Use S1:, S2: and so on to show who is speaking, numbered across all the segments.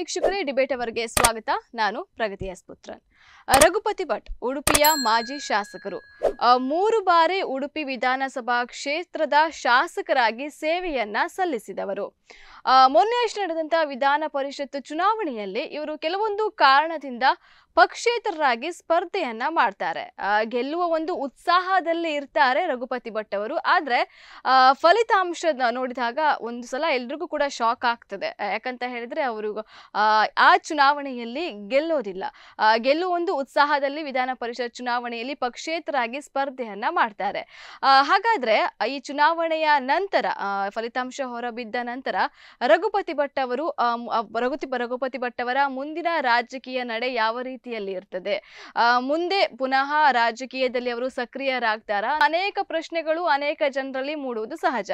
S1: ವೀಕ್ಷಕರೇ ಡಿಬೇಟ್ ಅವರಿಗೆ ಸ್ವಾಗತ ನಾನು ಪ್ರಗತಿ ಪುತ್ರ ರಘುಪತಿ ಭಟ್ ಉಡುಪಿಯ ಮಾಜಿ ಶಾಸಕರು ಮೂರು ಬಾರಿ ಉಡುಪಿ ವಿಧಾನಸಭಾ ಕ್ಷೇತ್ರದ ಶಾಸಕರಾಗಿ ಸೇವೆಯನ್ನ ಸಲ್ಲಿಸಿದವರು ಮೊನ್ನೆಯಷ್ಟು ನಡೆದಂತಹ ವಿಧಾನ ಪರಿಷತ್ ಚುನಾವಣೆಯಲ್ಲಿ ಇವರು ಕೆಲವೊಂದು ಕಾರಣದಿಂದ ಪಕ್ಷೇತರರಾಗಿ ಸ್ಪರ್ಧೆಯನ್ನ ಮಾಡ್ತಾರೆ ಗೆಲ್ಲುವ ಒಂದು ಉತ್ಸಾಹದಲ್ಲಿ ಇರ್ತಾರೆ ರಘುಪತಿ ಭಟ್ ಅವರು ಆದ್ರೆ ಫಲಿತಾಂಶ ನೋಡಿದಾಗ ಒಂದು ಸಲ ಎಲ್ರಿಗೂ ಕೂಡ ಶಾಕ್ ಆಗ್ತದೆ ಯಾಕಂತ ಹೇಳಿದ್ರೆ ಅವರು ಆ ಚುನಾವಣೆಯಲ್ಲಿ ಗೆಲ್ಲೋದಿಲ್ಲ ಗೆಲ್ಲುವ ಒಂದು ಉತ್ಸಾಹದಲ್ಲಿ ವಿಧಾನ ಪರಿಷತ್ ಚುನಾವಣೆಯಲ್ಲಿ ಪಕ್ಷೇತರಾಗಿ ಸ್ಪರ್ಧೆಯನ್ನ ಮಾಡ್ತಾರೆ ಹಾಗಾದ್ರೆ ಈ ಚುನಾವಣೆಯ ನಂತರ ಫಲಿತಾಂಶ ಹೊರಬಿದ್ದ ನಂತರ ರಘುಪತಿ ಭಟ್ ಅವರು ರಘುಪತಿ ಭಟ್ ಅವರ ಮುಂದಿನ ರಾಜಕೀಯ ನಡೆ ಯಾವ ರೀತಿ ಸ್ಥಿತಿಯಲ್ಲಿ ಇರ್ತದೆ ಮುಂದೆ ಪುನಃ ರಾಜಕೀಯದಲ್ಲಿ ಅವರು ಸಕ್ರಿಯರಾಗ್ತಾರ ಅನೇಕ ಪ್ರಶ್ನೆಗಳು ಅನೇಕ ಜನರಲ್ಲಿ ಮೂಡುವುದು ಸಹಜ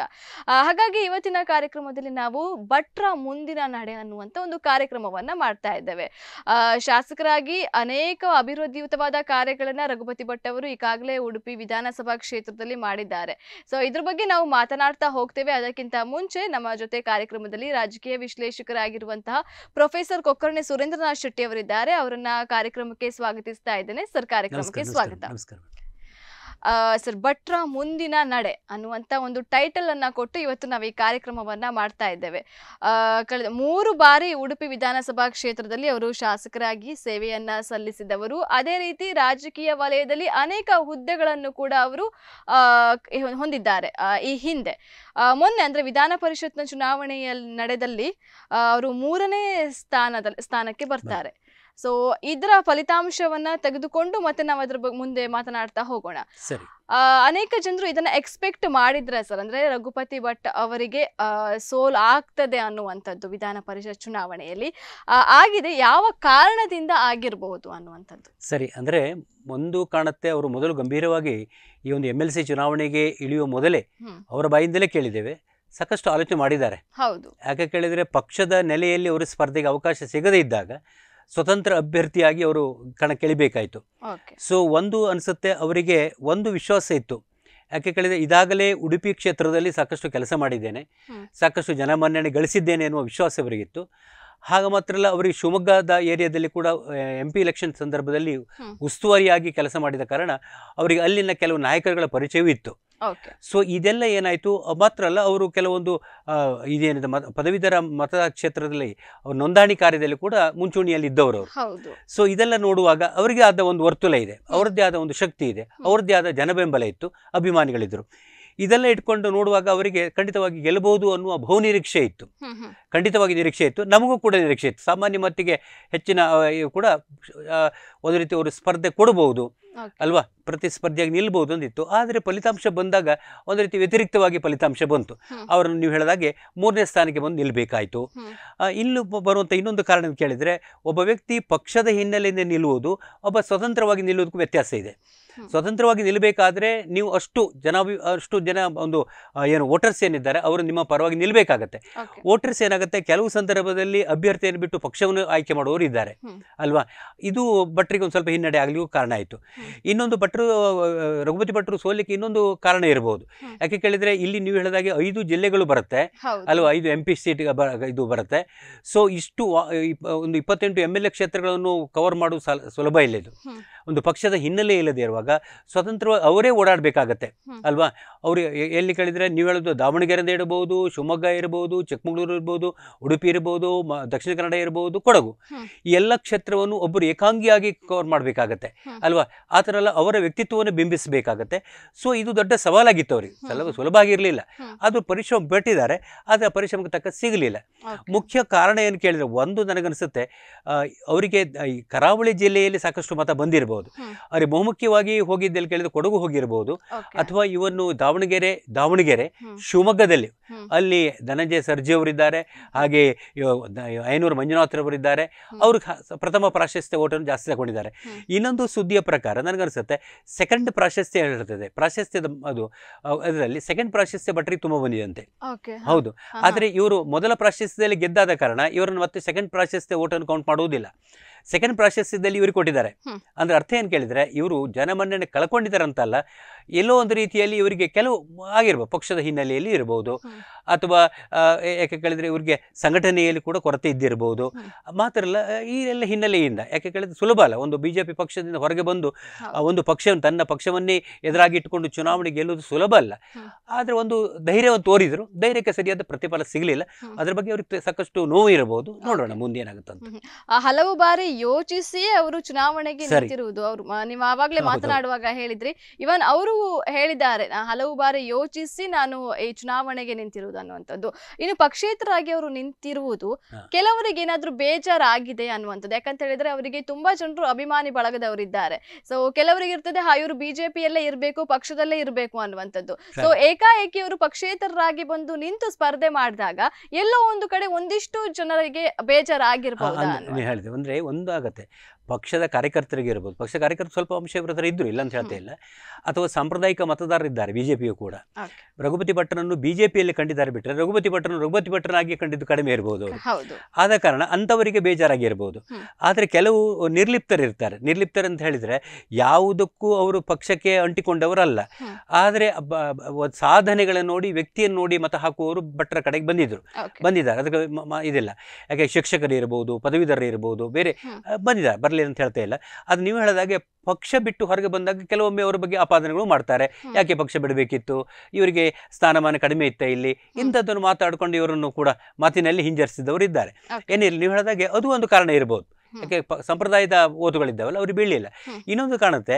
S1: ಹಾಗಾಗಿ ಇವತ್ತಿನ ಕಾರ್ಯಕ್ರಮದಲ್ಲಿ ನಾವು ಭಟ್ರ ಮುಂದಿನ ನಡೆ ಅನ್ನುವಂತ ಒಂದು ಕಾರ್ಯಕ್ರಮವನ್ನ ಮಾಡ್ತಾ ಇದ್ದೇವೆ ಶಾಸಕರಾಗಿ ಅನೇಕ ಅಭಿವೃದ್ಧಿಯುತವಾದ ಕಾರ್ಯಗಳನ್ನ ರಘುಪತಿ ಭಟ್ ಅವರು ಈಗಾಗಲೇ ಉಡುಪಿ ವಿಧಾನಸಭಾ ಕ್ಷೇತ್ರದಲ್ಲಿ ಮಾಡಿದ್ದಾರೆ ಸೊ ಇದ್ರ ಬಗ್ಗೆ ನಾವು ಮಾತನಾಡ್ತಾ ಹೋಗ್ತೇವೆ ಅದಕ್ಕಿಂತ ಮುಂಚೆ ನಮ್ಮ ಜೊತೆ ಕಾರ್ಯಕ್ರಮದಲ್ಲಿ ರಾಜಕೀಯ ವಿಶ್ಲೇಷಕರಾಗಿರುವಂತಹ ಪ್ರೊಫೆಸರ್ ಕೊಕ್ಕರ್ಣಿ ಸುರೇಂದ್ರನಾಥ್ ಶೆಟ್ಟಿ ಅವರಿದ್ದಾರೆ ಅವರನ್ನ ಕಾರ್ಯಕ್ರಮಕ್ಕೆ ಸ್ವಾಗತಿಸ್ತಾ ಇದ್ದೇನೆ ಸರ್ ಕಾರ್ಯಕ್ರಮಕ್ಕೆ ಸ್ವಾಗತ ಸರ್ ಭಟ್ರ ಮುಂದಿನ ನಡೆ ಅನ್ನುವಂತ ಒಂದು ಟೈಟಲ್ ಅನ್ನ ಕೊಟ್ಟು ಇವತ್ತು ನಾವು ಈ ಕಾರ್ಯಕ್ರಮವನ್ನ ಮಾಡ್ತಾ ಇದ್ದೇವೆ ಕಳೆದ ಮೂರು ಬಾರಿ ಉಡುಪಿ ವಿಧಾನಸಭಾ ಕ್ಷೇತ್ರದಲ್ಲಿ ಅವರು ಶಾಸಕರಾಗಿ ಸೇವೆಯನ್ನ ಸಲ್ಲಿಸಿದವರು ಅದೇ ರೀತಿ ರಾಜಕೀಯ ವಲಯದಲ್ಲಿ ಅನೇಕ ಹುದ್ದೆಗಳನ್ನು ಕೂಡ ಅವರು ಹೊಂದಿದ್ದಾರೆ ಈ ಹಿಂದೆ ಮೊನ್ನೆ ಅಂದ್ರೆ ವಿಧಾನ ಪರಿಷತ್ನ ಚುನಾವಣೆಯ ನಡೆದಲ್ಲಿ ಅವರು ಮೂರನೇ ಸ್ಥಾನದ ಸ್ಥಾನಕ್ಕೆ ಬರ್ತಾರೆ ಸೊ ಇದರ ಫಲಿತಾಂಶವನ್ನ ತೆಗೆದುಕೊಂಡು ಮತ್ತೆ ನಾವು ಅದ್ರ ಬಗ್ಗೆ ಮುಂದೆ ಮಾತನಾಡ್ತಾ ಹೋಗೋಣ ಅನೇಕ ಜನರು ಇದನ್ನ ಎಕ್ಸ್ಪೆಕ್ಟ್ ಮಾಡಿದ್ರ ಸರ್ ಅಂದ್ರೆ ರಘುಪತಿ ಭಟ್ ಅವರಿಗೆ ಸೋಲ್ ಆಗ್ತದೆ ಅನ್ನುವಂಥದ್ದು ವಿಧಾನ ಪರಿಷತ್ ಚುನಾವಣೆಯಲ್ಲಿ ಆಗಿದೆ ಯಾವ ಕಾರಣದಿಂದ ಆಗಿರಬಹುದು ಅನ್ನುವಂಥದ್ದು
S2: ಸರಿ ಅಂದ್ರೆ ಒಂದು ಕಾಣತ್ತೆ ಅವರು ಮೊದಲು ಗಂಭೀರವಾಗಿ ಈ ಒಂದು ಎಮ್ ಎಲ್ ಸಿ ಚುನಾವಣೆಗೆ ಇಳಿಯುವ ಮೊದಲೇ ಅವರ ಬಾಯಿಂದಲೇ ಕೇಳಿದ್ದೇವೆ ಸಾಕಷ್ಟು ಆಲೋಚನೆ ಮಾಡಿದ್ದಾರೆ ಹೌದು ಯಾಕೆ ಕೇಳಿದರೆ ಪಕ್ಷದ ನೆಲೆಯಲ್ಲಿ ಅವರು ಸ್ಪರ್ಧೆಗೆ ಅವಕಾಶ ಸಿಗದೇ ಇದ್ದಾಗ ಸ್ವತಂತ್ರ ಅಭ್ಯರ್ಥಿಯಾಗಿ ಅವರು ಕಣಕ್ಕಿಳಿಬೇಕಾಯಿತು ಸೊ ಒಂದು ಅನಿಸುತ್ತೆ ಅವರಿಗೆ ಒಂದು ವಿಶ್ವಾಸ ಇತ್ತು ಯಾಕೆ ಕೇಳಿದರೆ ಇದಾಗಲೇ ಉಡುಪಿ ಕ್ಷೇತ್ರದಲ್ಲಿ ಸಾಕಷ್ಟು ಕೆಲಸ ಮಾಡಿದ್ದೇನೆ ಸಾಕಷ್ಟು ಜನಮನ್ನಣೆ ಗಳಿಸಿದ್ದೇನೆ ಎನ್ನುವ ವಿಶ್ವಾಸ ಅವರಿಗಿತ್ತು ಹಾಗ ಮಾತ್ರ ಅಲ್ಲ ಅವರಿಗೆ ಶಿವಮೊಗ್ಗದ ಏರಿಯಾದಲ್ಲಿ ಕೂಡ ಎಂ ಪಿ ಎಲೆಕ್ಷನ್ ಸಂದರ್ಭದಲ್ಲಿ ಉಸ್ತುವಾರಿಯಾಗಿ ಕೆಲಸ ಮಾಡಿದ ಕಾರಣ ಅವರಿಗೆ ಅಲ್ಲಿನ ಕೆಲವು ನಾಯಕರುಗಳ ಪರಿಚಯವೂ ಇತ್ತು ಸೊ ಇದೆಲ್ಲ ಏನಾಯ್ತು ಮಾತ್ರ ಅಲ್ಲ ಅವರು ಕೆಲವೊಂದು ಇದೇನಿದೆ ಪದವೀಧರ ಮತ ಕ್ಷೇತ್ರದಲ್ಲಿ ನೋಂದಣಿ ಕಾರ್ಯದಲ್ಲಿ ಕೂಡ ಮುಂಚೂಣಿಯಲ್ಲಿ ಇದ್ದವರು ಅವರು ಸೊ ಇದೆಲ್ಲ ನೋಡುವಾಗ ಅವರಿಗೆ ಆದ ಒಂದು ವರ್ತುಲ ಇದೆ ಅವರದ್ದೇ ಆದ ಒಂದು ಶಕ್ತಿ ಇದೆ ಅವರದ್ದೇ ಆದ ಜನಬೆಂಬಲ ಇತ್ತು ಅಭಿಮಾನಿಗಳಿದ್ದರು ಇದೆಲ್ಲ ಇಟ್ಕೊಂಡು ನೋಡುವಾಗ ಅವರಿಗೆ ಖಂಡಿತವಾಗಿ ಗೆಲ್ಲಬಹುದು ಅನ್ನುವ ನಿರೀಕ್ಷೆ ಇತ್ತು ಖಂಡಿತವಾಗಿ ನಿರೀಕ್ಷೆ ಇತ್ತು ನಮಗೂ ಕೂಡ ನಿರೀಕ್ಷೆ ಇತ್ತು ಸಾಮಾನ್ಯ ಮತ್ತಿಗೆ ಹೆಚ್ಚಿನ ಕೂಡ ಒಂದು ರೀತಿ ಅವರು ಸ್ಪರ್ಧೆ ಕೊಡಬಹುದು ಅಲ್ವಾ ಪ್ರತಿಸ್ಪರ್ಧಿಯಾಗಿ ನಿಲ್ಬಹುದು ಅಂದಿತ್ತು ಆದರೆ ಫಲಿತಾಂಶ ಬಂದಾಗ ಒಂದು ರೀತಿ ವ್ಯತಿರಿಕ್ತವಾಗಿ ಫಲಿತಾಂಶ ಬಂತು ಅವರನ್ನು ನೀವು ಹೇಳಿದಾಗೆ ಮೂರನೇ ಸ್ಥಾನಕ್ಕೆ ಬಂದು ನಿಲ್ಲಬೇಕಾಯಿತು ಇಲ್ಲಿ ಬರುವಂಥ ಇನ್ನೊಂದು ಕಾರಣ ಕೇಳಿದರೆ ಒಬ್ಬ ವ್ಯಕ್ತಿ ಪಕ್ಷದ ಹಿನ್ನೆಲೆಯಿಂದ ನಿಲ್ಲುವುದು ಒಬ್ಬ ಸ್ವತಂತ್ರವಾಗಿ ನಿಲ್ಲುವುದಕ್ಕೂ ವ್ಯತ್ಯಾಸ ಇದೆ ಸ್ವತಂತ್ರವಾಗಿ ನಿಲ್ಲಬೇಕಾದ್ರೆ ನೀವು ಅಷ್ಟು ಜನ ಅಷ್ಟು ಜನ ಒಂದು ಏನು ವೋಟರ್ಸ್ ಏನಿದ್ದಾರೆ ಅವರು ನಿಮ್ಮ ಪರವಾಗಿ ನಿಲ್ಲಬೇಕಾಗತ್ತೆ ವೋಟರ್ಸ್ ಏನಾಗುತ್ತೆ ಕೆಲವು ಸಂದರ್ಭದಲ್ಲಿ ಅಭ್ಯರ್ಥಿಯನ್ನು ಬಿಟ್ಟು ಪಕ್ಷವನ್ನು ಆಯ್ಕೆ ಮಾಡುವವರು ಇದ್ದಾರೆ ಅಲ್ವಾ ಇದು ಭಟ್ರಿಗೆ ಒಂದು ಸ್ವಲ್ಪ ಹಿನ್ನಡೆ ಆಗಲಿಗೂ ಕಾರಣ ಆಯಿತು ಇನ್ನೊಂದು ಭಟ್ರು ರಘುಪತಿ ಭಟ್ರು ಸೋಲಿಕ್ಕೆ ಇನ್ನೊಂದು ಕಾರಣ ಇರಬಹುದು ಯಾಕೆ ಕೇಳಿದ್ರೆ ಇಲ್ಲಿ ನೀವು ಹೇಳಿದಾಗೆ ಐದು ಜಿಲ್ಲೆಗಳು ಬರುತ್ತೆ ಅಲ್ವಾ ಐದು ಎಂ ಪಿ ಸೀಟ್ ಇದು ಬರುತ್ತೆ ಸೊ ಇಷ್ಟು ಒಂದು ಇಪ್ಪತ್ತೆಂಟು ಎಂ ಎಲ್ ಎ ಕ್ಷೇತ್ರಗಳನ್ನು ಕವರ್ ಮಾಡುವುದು ಸುಲಭ ಇಲ್ಲ ಇದು ಒಂದು ಪಕ್ಷದ ಹಿನ್ನೆಲೆ ಇಲ್ಲದೆ ಇರುವಾಗ ಸ್ವತಂತ್ರವಾಗಿ ಅವರೇ ಓಡಾಡಬೇಕಾಗತ್ತೆ ಅಲ್ವಾ ಅವರು ಎಲ್ಲಿ ಕೇಳಿದರೆ ನೀವು ಹೇಳೋದು ದಾವಣಗೆರೆಯಿಂದ ಇರಬಹುದು ಶಿವಮೊಗ್ಗ ಇರಬಹುದು ಚಿಕ್ಕಮಗಳೂರು ಇರ್ಬೋದು ಉಡುಪಿ ಇರ್ಬೋದು ದಕ್ಷಿಣ ಕನ್ನಡ ಇರಬಹುದು ಕೊಡಗು ಈ ಎಲ್ಲ ಕ್ಷೇತ್ರವನ್ನು ಒಬ್ಬರು ಏಕಾಂಗಿಯಾಗಿ ಕವರ್ ಮಾಡಬೇಕಾಗತ್ತೆ ಅಲ್ವಾ ಆ ಥರ ಎಲ್ಲ ಅವರ ವ್ಯಕ್ತಿತ್ವವನ್ನು ಬಿಂಬಿಸಬೇಕಾಗತ್ತೆ ಸೊ ಇದು ದೊಡ್ಡ ಸವಾಲಾಗಿತ್ತು ಅವ್ರಿಗೆ ಸಲ ಸುಲಭ ಆಗಿರಲಿಲ್ಲ ಆದರೂ ಪರಿಶ್ರಮ ಬಿಟ್ಟಿದ್ದಾರೆ ಆದರೆ ಪರಿಶ್ರಮಕ್ಕೆ ತಕ್ಕ ಸಿಗಲಿಲ್ಲ ಮುಖ್ಯ ಕಾರಣ ಏನು ಕೇಳಿದರೆ ಒಂದು ನನಗನ್ಸುತ್ತೆ ಅವರಿಗೆ ಕರಾವಳಿ ಜಿಲ್ಲೆಯಲ್ಲಿ ಸಾಕಷ್ಟು ಮತ ಬಂದಿರಬಹುದು
S3: ಇರಬಹುದು
S2: ಬಹುಮುಖ್ಯವಾಗಿ ಹೋಗಿದ್ದಲ್ಲಿ ಕೇಳಿದ್ರೆ ಕೊಡಗು ಹೋಗಿರಬಹುದು ಅಥವಾ ಇವನ್ನು ದಾವಣಗೆರೆ ದಾವಣಗೆರೆ ಶಿವಮೊಗ್ಗದಲ್ಲಿ ಅಲ್ಲಿ ಧನಂಜಯ ಸರ್ಜಿ ಅವರಿದ್ದಾರೆ ಹಾಗೆ ಐನೂರು ಇದ್ದಾರೆ ಅವರು ಪ್ರಥಮ ಪ್ರಾಶಸ್ತ್ಯ ಓಟನ್ನು ಜಾಸ್ತಿ ತಗೊಂಡಿದ್ದಾರೆ ಇನ್ನೊಂದು ಸುದ್ದಿಯ ಪ್ರಕಾರ ನನಗನ್ಸುತ್ತೆ ಸೆಕೆಂಡ್ ಪ್ರಾಶಸ್ತ್ಯ ಹೇಳ್ತದೆ ಪ್ರಾಶಸ್ತ್ಯದ ಅದು ಅದರಲ್ಲಿ ಸೆಕೆಂಡ್ ಪ್ರಾಶಸ್ತ್ಯ ಬಟ್ರಿ ತುಂಬ ಬಂದಿದಂತೆ
S3: ಹೌದು ಆದರೆ
S2: ಇವರು ಮೊದಲ ಪ್ರಾಶಸ್ತ್ಯದಲ್ಲಿ ಗೆದ್ದಾದ ಕಾರಣ ಇವರನ್ನು ಮತ್ತೆ ಸೆಕೆಂಡ್ ಪ್ರಾಶಸ್ತ್ಯ ಓಟನ್ನು ಕೌಂಟ್ ಮಾಡುವುದಿಲ್ಲ ಸೆಕೆಂಡ್ ಪ್ರಾಶಸ್ತ್ಯದಲ್ಲಿ ಇವರು ಕೊಟ್ಟಿದ್ದಾರೆ ಅಂದ್ರೆ ಅರ್ಥ ಏನ್ ಕೇಳಿದ್ರೆ ಇವರು ಜನಮನ್ನಣೆ ಕಳ್ಕೊಂಡಿದ್ದಾರೆ ಅಂತಲ್ಲ ಎಲ್ಲೋ ಒಂದು ರೀತಿಯಲ್ಲಿ ಇವರಿಗೆ ಕೆಲವು ಆಗಿರ್ಬೋದು ಪಕ್ಷದ ಹಿನ್ನೆಲೆಯಲ್ಲಿ ಇರಬಹುದು ಅಥವಾ ಯಾಕೆ ಕೇಳಿದ್ರೆ ಇವರಿಗೆ ಸಂಘಟನೆಯಲ್ಲಿ ಕೂಡ ಕೊರತೆ ಇದ್ದಿರಬಹುದು ಮಾತ್ರ ಅಲ್ಲ ಈ ಎಲ್ಲ ಹಿನ್ನೆಲೆಯಿಂದ ಯಾಕೆ ಕೇಳಿದ್ರೆ ಸುಲಭ ಅಲ್ಲ ಒಂದು ಬಿಜೆಪಿ ಪಕ್ಷದಿಂದ ಹೊರಗೆ ಬಂದು ಒಂದು ಪಕ್ಷ ತನ್ನ ಪಕ್ಷವನ್ನೇ ಎದುರಾಗಿ ಇಟ್ಟುಕೊಂಡು ಚುನಾವಣೆ ಗೆಲ್ಲುವುದು ಸುಲಭ ಅಲ್ಲ ಆದರೆ ಒಂದು ಧೈರ್ಯವನ್ನು ತೋರಿದ್ರು ಧೈರ್ಯಕ್ಕೆ ಸರಿಯಾದ ಪ್ರತಿಫಲ ಸಿಗಲಿಲ್ಲ ಅದ್ರ ಬಗ್ಗೆ ಅವ್ರಿಗೆ ಸಾಕಷ್ಟು ನೋವು ಇರಬಹುದು ನೋಡೋಣ ಮುಂದೆ ಏನಾಗುತ್ತಂತ
S1: ಹಲವು ಬಾರಿ ಯೋಚಿಸಿ ಅವರು ಚುನಾವಣೆಗೆ ನಿಂತಿರುವುದು ಅವರು ನೀವು ಆವಾಗಲೇ ಮಾತನಾಡುವಾಗ ಹೇಳಿದ್ರಿ ಇವನ್ ಅವರು ಅವರು ಹೇಳಿದ್ದಾರೆ ಹಲವು ಬಾರಿ ಯೋಚಿಸಿ ನಾನು ಈ ಚುನಾವಣೆಗೆ ನಿಂತಿರುವುದು ಅನ್ನುವಂಥದ್ದು ಇನ್ನು ಪಕ್ಷೇತರಾಗಿ ಅವರು ನಿಂತಿರುವುದು ಕೆಲವರಿಗೆ ಏನಾದ್ರೂ ಬೇಜಾರಾಗಿದೆ ಅನ್ನುವಂಥದ್ದು ಯಾಕಂತ ಹೇಳಿದ್ರೆ ಅವರಿಗೆ ತುಂಬಾ ಜನರು ಅಭಿಮಾನಿ ಬಳಗದವರಿದ್ದಾರೆ ಸೊ ಕೆಲವರಿಗೆ ಇರ್ತದೆ ಹಾ ಇವರು ಬಿಜೆಪಿಯಲ್ಲೇ ಇರಬೇಕು ಪಕ್ಷದಲ್ಲೇ ಇರಬೇಕು ಅನ್ನುವಂಥದ್ದು ಸೊ ಏಕಾಏಕಿ ಅವರು ಪಕ್ಷೇತರರಾಗಿ ಬಂದು ನಿಂತು ಸ್ಪರ್ಧೆ ಮಾಡಿದಾಗ ಎಲ್ಲೋ ಒಂದು ಕಡೆ ಒಂದಿಷ್ಟು ಜನರಿಗೆ ಬೇಜಾರಾಗಿರ್ಬೋದು ಆಗಿರ್ಬೋದು
S2: ಅಂದ್ರೆ ಒಂದು ಆಗತ್ತೆ ಪಕ್ಷದ ಕಾರ್ಯಕರ್ತರಿಗೆ ಇರ್ಬೋದು ಪಕ್ಷ ಕಾರ್ಯಕರ್ತರು ಸ್ವಲ್ಪ ವಂಶವ್ರತರು ಇದ್ರು ಇಲ್ಲ ಅಂತ ಹೇಳ್ತಾ ಇಲ್ಲ ಅಥವಾ ಸಾಂಪ್ರದಾಯಿಕ ಮತದಾರರಿದ್ದಾರೆ ಇದ್ದಾರೆ ಜೆ ಕೂಡ ರಘುಪತಿ ಭಟ್ಟರನ್ನು ಬಿಜೆಪಿಯಲ್ಲಿ ಕಂಡಿದ್ದಾರೆ ಬಿಟ್ಟರೆ ರಘುಪತಿ ಭಟ್ಟರನ್ನು ರಘುಪತಿ ಭಟ್ಟರಾಗಿ ಕಂಡಿದ್ದು ಕಡಿಮೆ ಇರ್ಬೋದು ಆದ ಕಾರಣ ಅಂಥವರಿಗೆ ಬೇಜಾರಾಗಿರ್ಬೋದು ಆದರೆ ಕೆಲವು ನಿರ್ಲಿಪ್ತರಿರ್ತಾರೆ ನಿರ್ಲಿಪ್ತರು ಅಂತ ಹೇಳಿದ್ರೆ ಯಾವುದಕ್ಕೂ ಅವರು ಪಕ್ಷಕ್ಕೆ ಅಂಟಿಕೊಂಡವರಲ್ಲ ಆದರೆ ಸಾಧನೆಗಳನ್ನು ನೋಡಿ ವ್ಯಕ್ತಿಯನ್ನು ನೋಡಿ ಮತ ಹಾಕುವವರು ಭಟ್ಟರ ಕಡೆಗೆ ಬಂದಿದ್ದರು ಬಂದಿದ್ದಾರೆ ಅದಕ್ಕೆ ಇದಿಲ್ಲ ಯಾಕೆ ಶಿಕ್ಷಕರು ಇರ್ಬೋದು ಪದವೀಧರರು ಇರ್ಬೋದು ಬೇರೆ ಬಂದಿದ್ದಾರೆ ಆಗಲಿ ಅಂತ ಹೇಳ್ತಾ ಇಲ್ಲ ಅದು ನೀವು ಹೇಳಿದಾಗೆ ಪಕ್ಷ ಬಿಟ್ಟು ಹೊರಗೆ ಬಂದಾಗ ಕೆಲವೊಮ್ಮೆ ಅವರ ಬಗ್ಗೆ ಆಪಾದನೆಗಳು ಮಾಡ್ತಾರೆ ಯಾಕೆ ಪಕ್ಷ ಬಿಡಬೇಕಿತ್ತು ಇವರಿಗೆ ಸ್ಥಾನಮಾನ ಕಡಿಮೆ ಇತ್ತ ಇಲ್ಲಿ ಇಂಥದ್ದನ್ನು ಮಾತಾಡಿಕೊಂಡು ಇವರನ್ನು ಕೂಡ ಮಾತಿನಲ್ಲಿ ಹಿಂಜರಿಸಿದವರು ಇದ್ದಾರೆ ಏನಿಲ್ಲ ನೀವು ಹೇಳಿದಾಗೆ ಅದು ಒಂದು ಕಾರಣ ಇರಬಹುದು ಯಾಕೆ ಸಂಪ್ರದಾಯದ ಓದುಗಳಿದ್ದಾವಲ್ಲ ಅವ್ರಿಗೆ ಬೀಳಲಿಲ್ಲ ಇನ್ನೊಂದು ಕಾಣುತ್ತೆ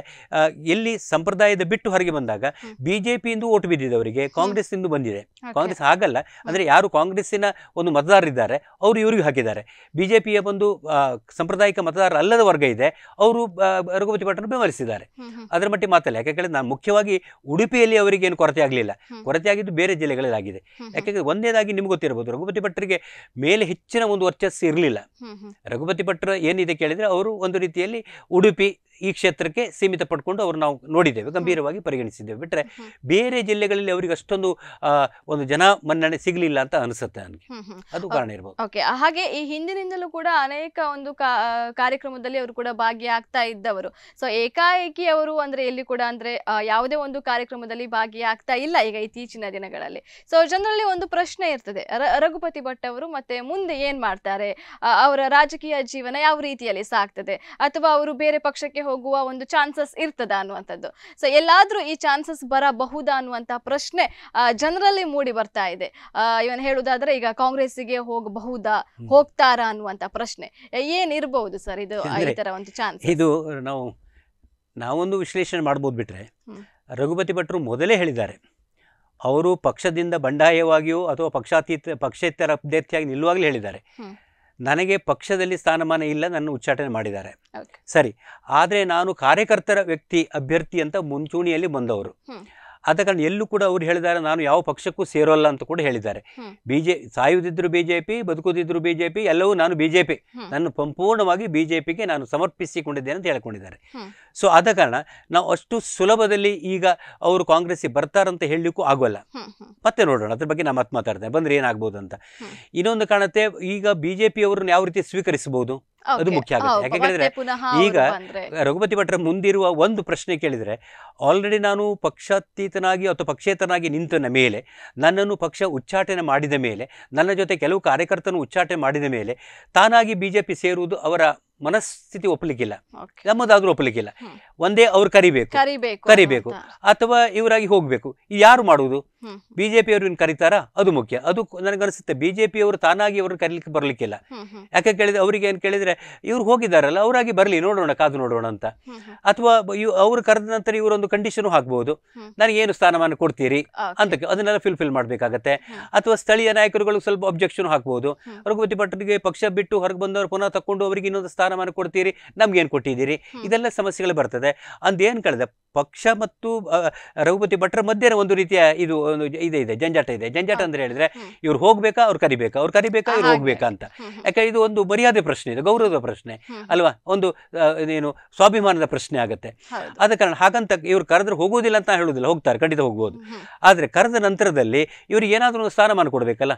S2: ಎಲ್ಲಿ ಸಂಪ್ರದಾಯದ ಬಿಟ್ಟು ಹೊರಗೆ ಬಂದಾಗ ಬಿಜೆಪಿಯಿಂದ ಓಟು ಬಿದ್ದಿದೆ ಅವರಿಗೆ ಕಾಂಗ್ರೆಸ್ ಇಂದು ಬಂದಿದೆ ಕಾಂಗ್ರೆಸ್ ಆಗಲ್ಲ ಅಂದ್ರೆ ಯಾರು ಕಾಂಗ್ರೆಸ್ಸಿನ ಒಂದು ಮತದಾರರಿದ್ದಾರೆ ಅವರು ಇವರಿಗೆ ಹಾಕಿದ್ದಾರೆ ಬಿಜೆಪಿಯ ಒಂದು ಸಾಂಪ್ರದಾಯಿಕ ಮತದಾರ ಅಲ್ಲದ ವರ್ಗ ಇದೆ ಅವರು ರಘುಪತಿ ಭಟ್ರನ್ನು ಬೆಂಬಲಿಸಿದ್ದಾರೆ ಅದರ ಮಟ್ಟಿಗೆ ಮಾತಲ್ಲ ಯಾಕೆಂದ್ರೆ ನಾನು ಮುಖ್ಯವಾಗಿ ಉಡುಪಿಯಲ್ಲಿ ಅವರಿಗೆ ಏನು ಕೊರತೆ ಆಗಲಿಲ್ಲ ಕೊರತೆ ಆಗಿದ್ದು ಬೇರೆ ಆಗಿದೆ ಯಾಕೆಂದ್ರೆ ಒಂದೇದಾಗಿ ನಿಮ್ಗೆ ಗೊತ್ತಿರಬಹುದು ರಘುಪತಿ ಭಟ್ರಿಗೆ ಮೇಲೆ ಹೆಚ್ಚಿನ ಒಂದು ವರ್ಚಸ್ಸು ಇರಲಿಲ್ಲ ರಘುಪತಿ ಭಟ್ರ ಏನಿದೆ ಕೇಳಿದರೆ ಅವರು ಒಂದು ರೀತಿಯಲ್ಲಿ ಉಡುಪಿ ಈ ಕ್ಷೇತ್ರಕ್ಕೆ ಸೀಮಿತ ಪಡ್ಕೊಂಡು ಅವ್ರು ನಾವು ನೋಡಿದ್ದೇವೆ ಗಂಭೀರವಾಗಿ ಪರಿಗಣಿಸಿದ್ದೇವೆ ಬಿಟ್ಟರೆ ಬೇರೆ ಜಿಲ್ಲೆಗಳಲ್ಲಿ ಅವರಿಗೆ ಅಷ್ಟೊಂದು ಒಂದು ಜನ ಮನ್ನಣೆ ಸಿಗಲಿಲ್ಲ ಅಂತ ಅನಿಸುತ್ತೆ ನನಗೆ
S1: ಅದು ಕಾರಣ ಇರಬಹುದು ಓಕೆ ಹಾಗೆ ಈ ಹಿಂದಿನಿಂದಲೂ ಕೂಡ ಅನೇಕ ಒಂದು ಕಾರ್ಯಕ್ರಮದಲ್ಲಿ ಅವರು ಕೂಡ ಭಾಗಿಯಾಗ್ತಾ ಇದ್ದವರು ಸೊ ಏಕಾಏಕಿ ಅವರು ಅಂದ್ರೆ ಎಲ್ಲಿ ಕೂಡ ಅಂದ್ರೆ ಯಾವುದೇ ಒಂದು ಕಾರ್ಯಕ್ರಮದಲ್ಲಿ ಭಾಗಿಯಾಗ್ತಾ ಇಲ್ಲ ಈಗ ಇತ್ತೀಚಿನ ದಿನಗಳಲ್ಲಿ ಸೊ ಜನರಲ್ಲಿ ಒಂದು ಪ್ರಶ್ನೆ ಇರ್ತದೆ ರಘುಪತಿ ಭಟ್ ಅವರು ಮತ್ತೆ ಮುಂದೆ ಏನ್ ಮಾಡ್ತಾರೆ ಅವರ ರಾಜಕೀಯ ಜೀವನ ಯಾವ ರೀತಿಯಲ್ಲಿ ಸಾಗ್ತದೆ ಅಥವಾ ಅವರು ಬೇರೆ ಪಕ್ಷಕ್ಕೆ ಹೋಗುವ ಒಂದು ಚಾನ್ಸಸ್ ಇರ್ತದ ಅನ್ನುವಂಥದ್ದು ಸೊ ಎಲ್ಲಾದ್ರೂ ಈ ಚಾನ್ಸಸ್ ಬರಬಹುದಾ ಅನ್ನುವಂಥ ಪ್ರಶ್ನೆ ಜನರಲ್ಲಿ ಮೂಡಿ ಬರ್ತಾ ಇದೆ ಇವನ್ ಹೇಳುದಾದ್ರೆ ಈಗ ಕಾಂಗ್ರೆಸ್ಸಿಗೆ ಹೋಗಬಹುದಾ ಹೋಗ್ತಾರಾ ಅನ್ನುವಂಥ ಪ್ರಶ್ನೆ ಏನಿರಬಹುದು ಸರ್ ಇದು ಈ ತರ ಒಂದು ಚಾನ್ಸ್
S2: ಇದು ನಾವು ನಾವೊಂದು ವಿಶ್ಲೇಷಣೆ ಮಾಡ್ಬೋದು ಬಿಟ್ರೆ ರಘುಪತಿ ಭಟ್ರು ಮೊದಲೇ ಹೇಳಿದ್ದಾರೆ ಅವರು ಪಕ್ಷದಿಂದ ಬಂಡಾಯವಾಗಿಯೂ ಅಥವಾ ಪಕ್ಷಾತೀತ ಪಕ್ಷೇತರ ಅಭ್ಯರ್ಥಿಯಾಗಿ ನಿಲ್ಲುವಾಗಲೇ ಹೇಳಿದ್ದಾರೆ ನನಗೆ ಪಕ್ಷದಲ್ಲಿ ಸ್ಥಾನಮಾನ ಇಲ್ಲ ನನ್ನ ಉಚ್ಚಾಟನೆ ಮಾಡಿದ್ದಾರೆ ಸರಿ ಆದರೆ ನಾನು ಕಾರ್ಯಕರ್ತರ ವ್ಯಕ್ತಿ ಅಭ್ಯರ್ಥಿ ಅಂತ ಮುಂಚೂಣಿಯಲ್ಲಿ ಬಂದವರು ಆದ ಕಾರಣ ಎಲ್ಲೂ ಕೂಡ ಅವ್ರು ಹೇಳಿದ್ದಾರೆ ನಾನು ಯಾವ ಪಕ್ಷಕ್ಕೂ ಸೇರೋಲ್ಲ ಅಂತ ಕೂಡ ಹೇಳಿದ್ದಾರೆ ಬಿಜೆ ಸಾಯುವುದಿದ್ರು ಬಿಜೆಪಿ ಬದುಕುದಿದ್ರು ಬಿಜೆಪಿ ಎಲ್ಲವೂ ನಾನು ಬಿಜೆಪಿ ನಾನು ಸಂಪೂರ್ಣವಾಗಿ ಬಿಜೆಪಿಗೆ ನಾನು ಸಮರ್ಪಿಸಿಕೊಂಡಿದ್ದೇನೆ ಅಂತ ಹೇಳ್ಕೊಂಡಿದ್ದಾರೆ ಸೊ ಆದ ಕಾರಣ ನಾವು ಅಷ್ಟು ಸುಲಭದಲ್ಲಿ ಈಗ ಅವರು ಕಾಂಗ್ರೆಸ್ಗೆ ಬರ್ತಾರಂತ ಹೇಳಲಿಕ್ಕೂ ಆಗೋಲ್ಲ ಮತ್ತೆ ನೋಡೋಣ ಅದ್ರ ಬಗ್ಗೆ ನಾನು ಮತ್ತೆ ಮಾತಾಡ್ತೇನೆ ಬಂದ್ರೆ ಏನಾಗ್ಬೋದು ಅಂತ ಇನ್ನೊಂದು ಕಾರಣತೆ ಈಗ ಬಿಜೆಪಿ ಅವರನ್ನು ಯಾವ ರೀತಿ ಸ್ವೀಕರಿಸಬಹುದು ಅದು ಮುಖ್ಯ ಆಗುತ್ತೆ ಯಾಕೆಂದ್ರೆ ಈಗ ರಘುಪತಿ ಭಟ್ರ ಮುಂದಿರುವ ಒಂದು ಪ್ರಶ್ನೆ ಕೇಳಿದ್ರೆ ಆಲ್ರೆಡಿ ನಾನು ಪಕ್ಷಾತೀತನಾಗಿ ಅಥವಾ ಪಕ್ಷೇತನಾಗಿ ನಿಂತನ ಮೇಲೆ ನನ್ನನ್ನು ಪಕ್ಷ ಉಚ್ಚಾಟನೆ ಮಾಡಿದ ಮೇಲೆ ನನ್ನ ಜೊತೆ ಕೆಲವು ಕಾರ್ಯಕರ್ತನು ಉಚ್ಚಾಟನೆ ಮಾಡಿದ ಮೇಲೆ ತಾನಾಗಿ ಬಿಜೆಪಿ ಸೇರುವುದು ಅವರ ಮನಸ್ಥಿತಿ ಒಪ್ಪಲಿಕ್ಕಿಲ್ಲ ನಮ್ಮದಾದ್ರೂ ಒಪ್ಪಲಿಕ್ಕಿಲ್ಲ ಒಂದೇ ಅವ್ರು ಕರಿಬೇಕು ಕರಿಬೇಕು ಅಥವಾ ಇವರಾಗಿ ಹೋಗ್ಬೇಕು ಯಾರು ಮಾಡುವುದು ಬಿಜೆಪಿ ಅವ್ರ ಕರೀತಾರಾ ಅದು ಮುಖ್ಯ ಅದು ಬಿಜೆಪಿ ಅವರು ತಾನಾಗಿ ಅವ್ರನ್ನ ಕರೀಲಿಕ್ಕೆ ಬರ್ಲಿಕ್ಕಿಲ್ಲ ಯಾಕೆ ಕೇಳಿದ್ರೆ ಅವರಿಗೆ ಏನು ಕೇಳಿದ್ರೆ ಇವ್ರು ಹೋಗಿದ್ದಾರಲ್ಲ ಅವರಾಗಿ ಬರಲಿ ನೋಡೋಣ ಕಾದು ನೋಡೋಣ ಅಂತ ಅಥವಾ ಅವ್ರು ಕರೆದ ನಂತರ ಇವರೊಂದು ಕಂಡೀಷನ್ ಹಾಕ್ಬಹುದು ನನಗೆ ಏನು ಸ್ಥಾನಮಾನ ಕೊಡ್ತೀರಿ ಅಂತ ಅದನ್ನೆಲ್ಲ ಫಿಲ್ಫಿಲ್ ಮಾಡ್ಬೇಕಾಗತ್ತೆ ಅಥವಾ ಸ್ಥಳೀಯ ನಾಯಕರುಗಳು ಸ್ವಲ್ಪ ಅಬ್ಜೆಕ್ಷನ್ ಹಾಕ್ಬಹುದು ರಘುಪತಿ ಭಟ್ರಿಗೆ ಪಕ್ಷ ಬಿಟ್ಟು ಹೊರಗೆ ಬಂದವರು ಪುನಃ ತಕೊಂಡು ಅವರಿಗೆ ಇನ್ನೊಂದು ಸ್ಥಾನ ಸ್ಥಾನಮಾನ ಕೊಡ್ತೀರಿ ನಮ್ಗೇನು ಕೊಟ್ಟಿದ್ದೀರಿ ಇದೆಲ್ಲ ಸಮಸ್ಯೆಗಳು ಬರ್ತದೆ ಅಂದೇನು ಕಳೆದ ಪಕ್ಷ ಮತ್ತು ರಘುಪತಿ ಭಟ್ರ ಮಧ್ಯೆ ಒಂದು ರೀತಿಯ ಇದು ಒಂದು ಇದೆ ಇದೆ ಜಂಜಾಟ ಇದೆ ಜಂಜಾಟ ಅಂದ್ರೆ ಹೇಳಿದ್ರೆ ಇವ್ರು ಹೋಗ್ಬೇಕಾ ಅವ್ರು ಕರಿಬೇಕಾ ಅವ್ರು ಕರಿಬೇಕಾ ಇವ್ರು ಹೋಗ್ಬೇಕಾ ಅಂತ ಯಾಕೆ ಇದು ಒಂದು ಮರ್ಯಾದೆ ಪ್ರಶ್ನೆ ಇದು ಗೌರವದ ಪ್ರಶ್ನೆ ಅಲ್ವಾ ಒಂದು ಏನು ಸ್ವಾಭಿಮಾನದ ಪ್ರಶ್ನೆ ಆಗುತ್ತೆ ಆದ ಕಾರಣ ಹಾಗಂತ ಇವ್ರು ಕರೆದ್ರೆ ಹೋಗೋದಿಲ್ಲ ಅಂತ ಹೇಳೋದಿಲ್ಲ ಹೋಗ್ತಾರೆ ಖಂಡಿತ ಹೋಗ್ಬೋದು ಆದ್ರೆ ಕರೆದ ನಂತರದಲ್ಲಿ ಇವ್ರಿಗೆ ಏನಾದರೂ ಒಂದು ಸ್ಥಾನಮಾನ ಕೊಡಬೇಕಲ್ಲ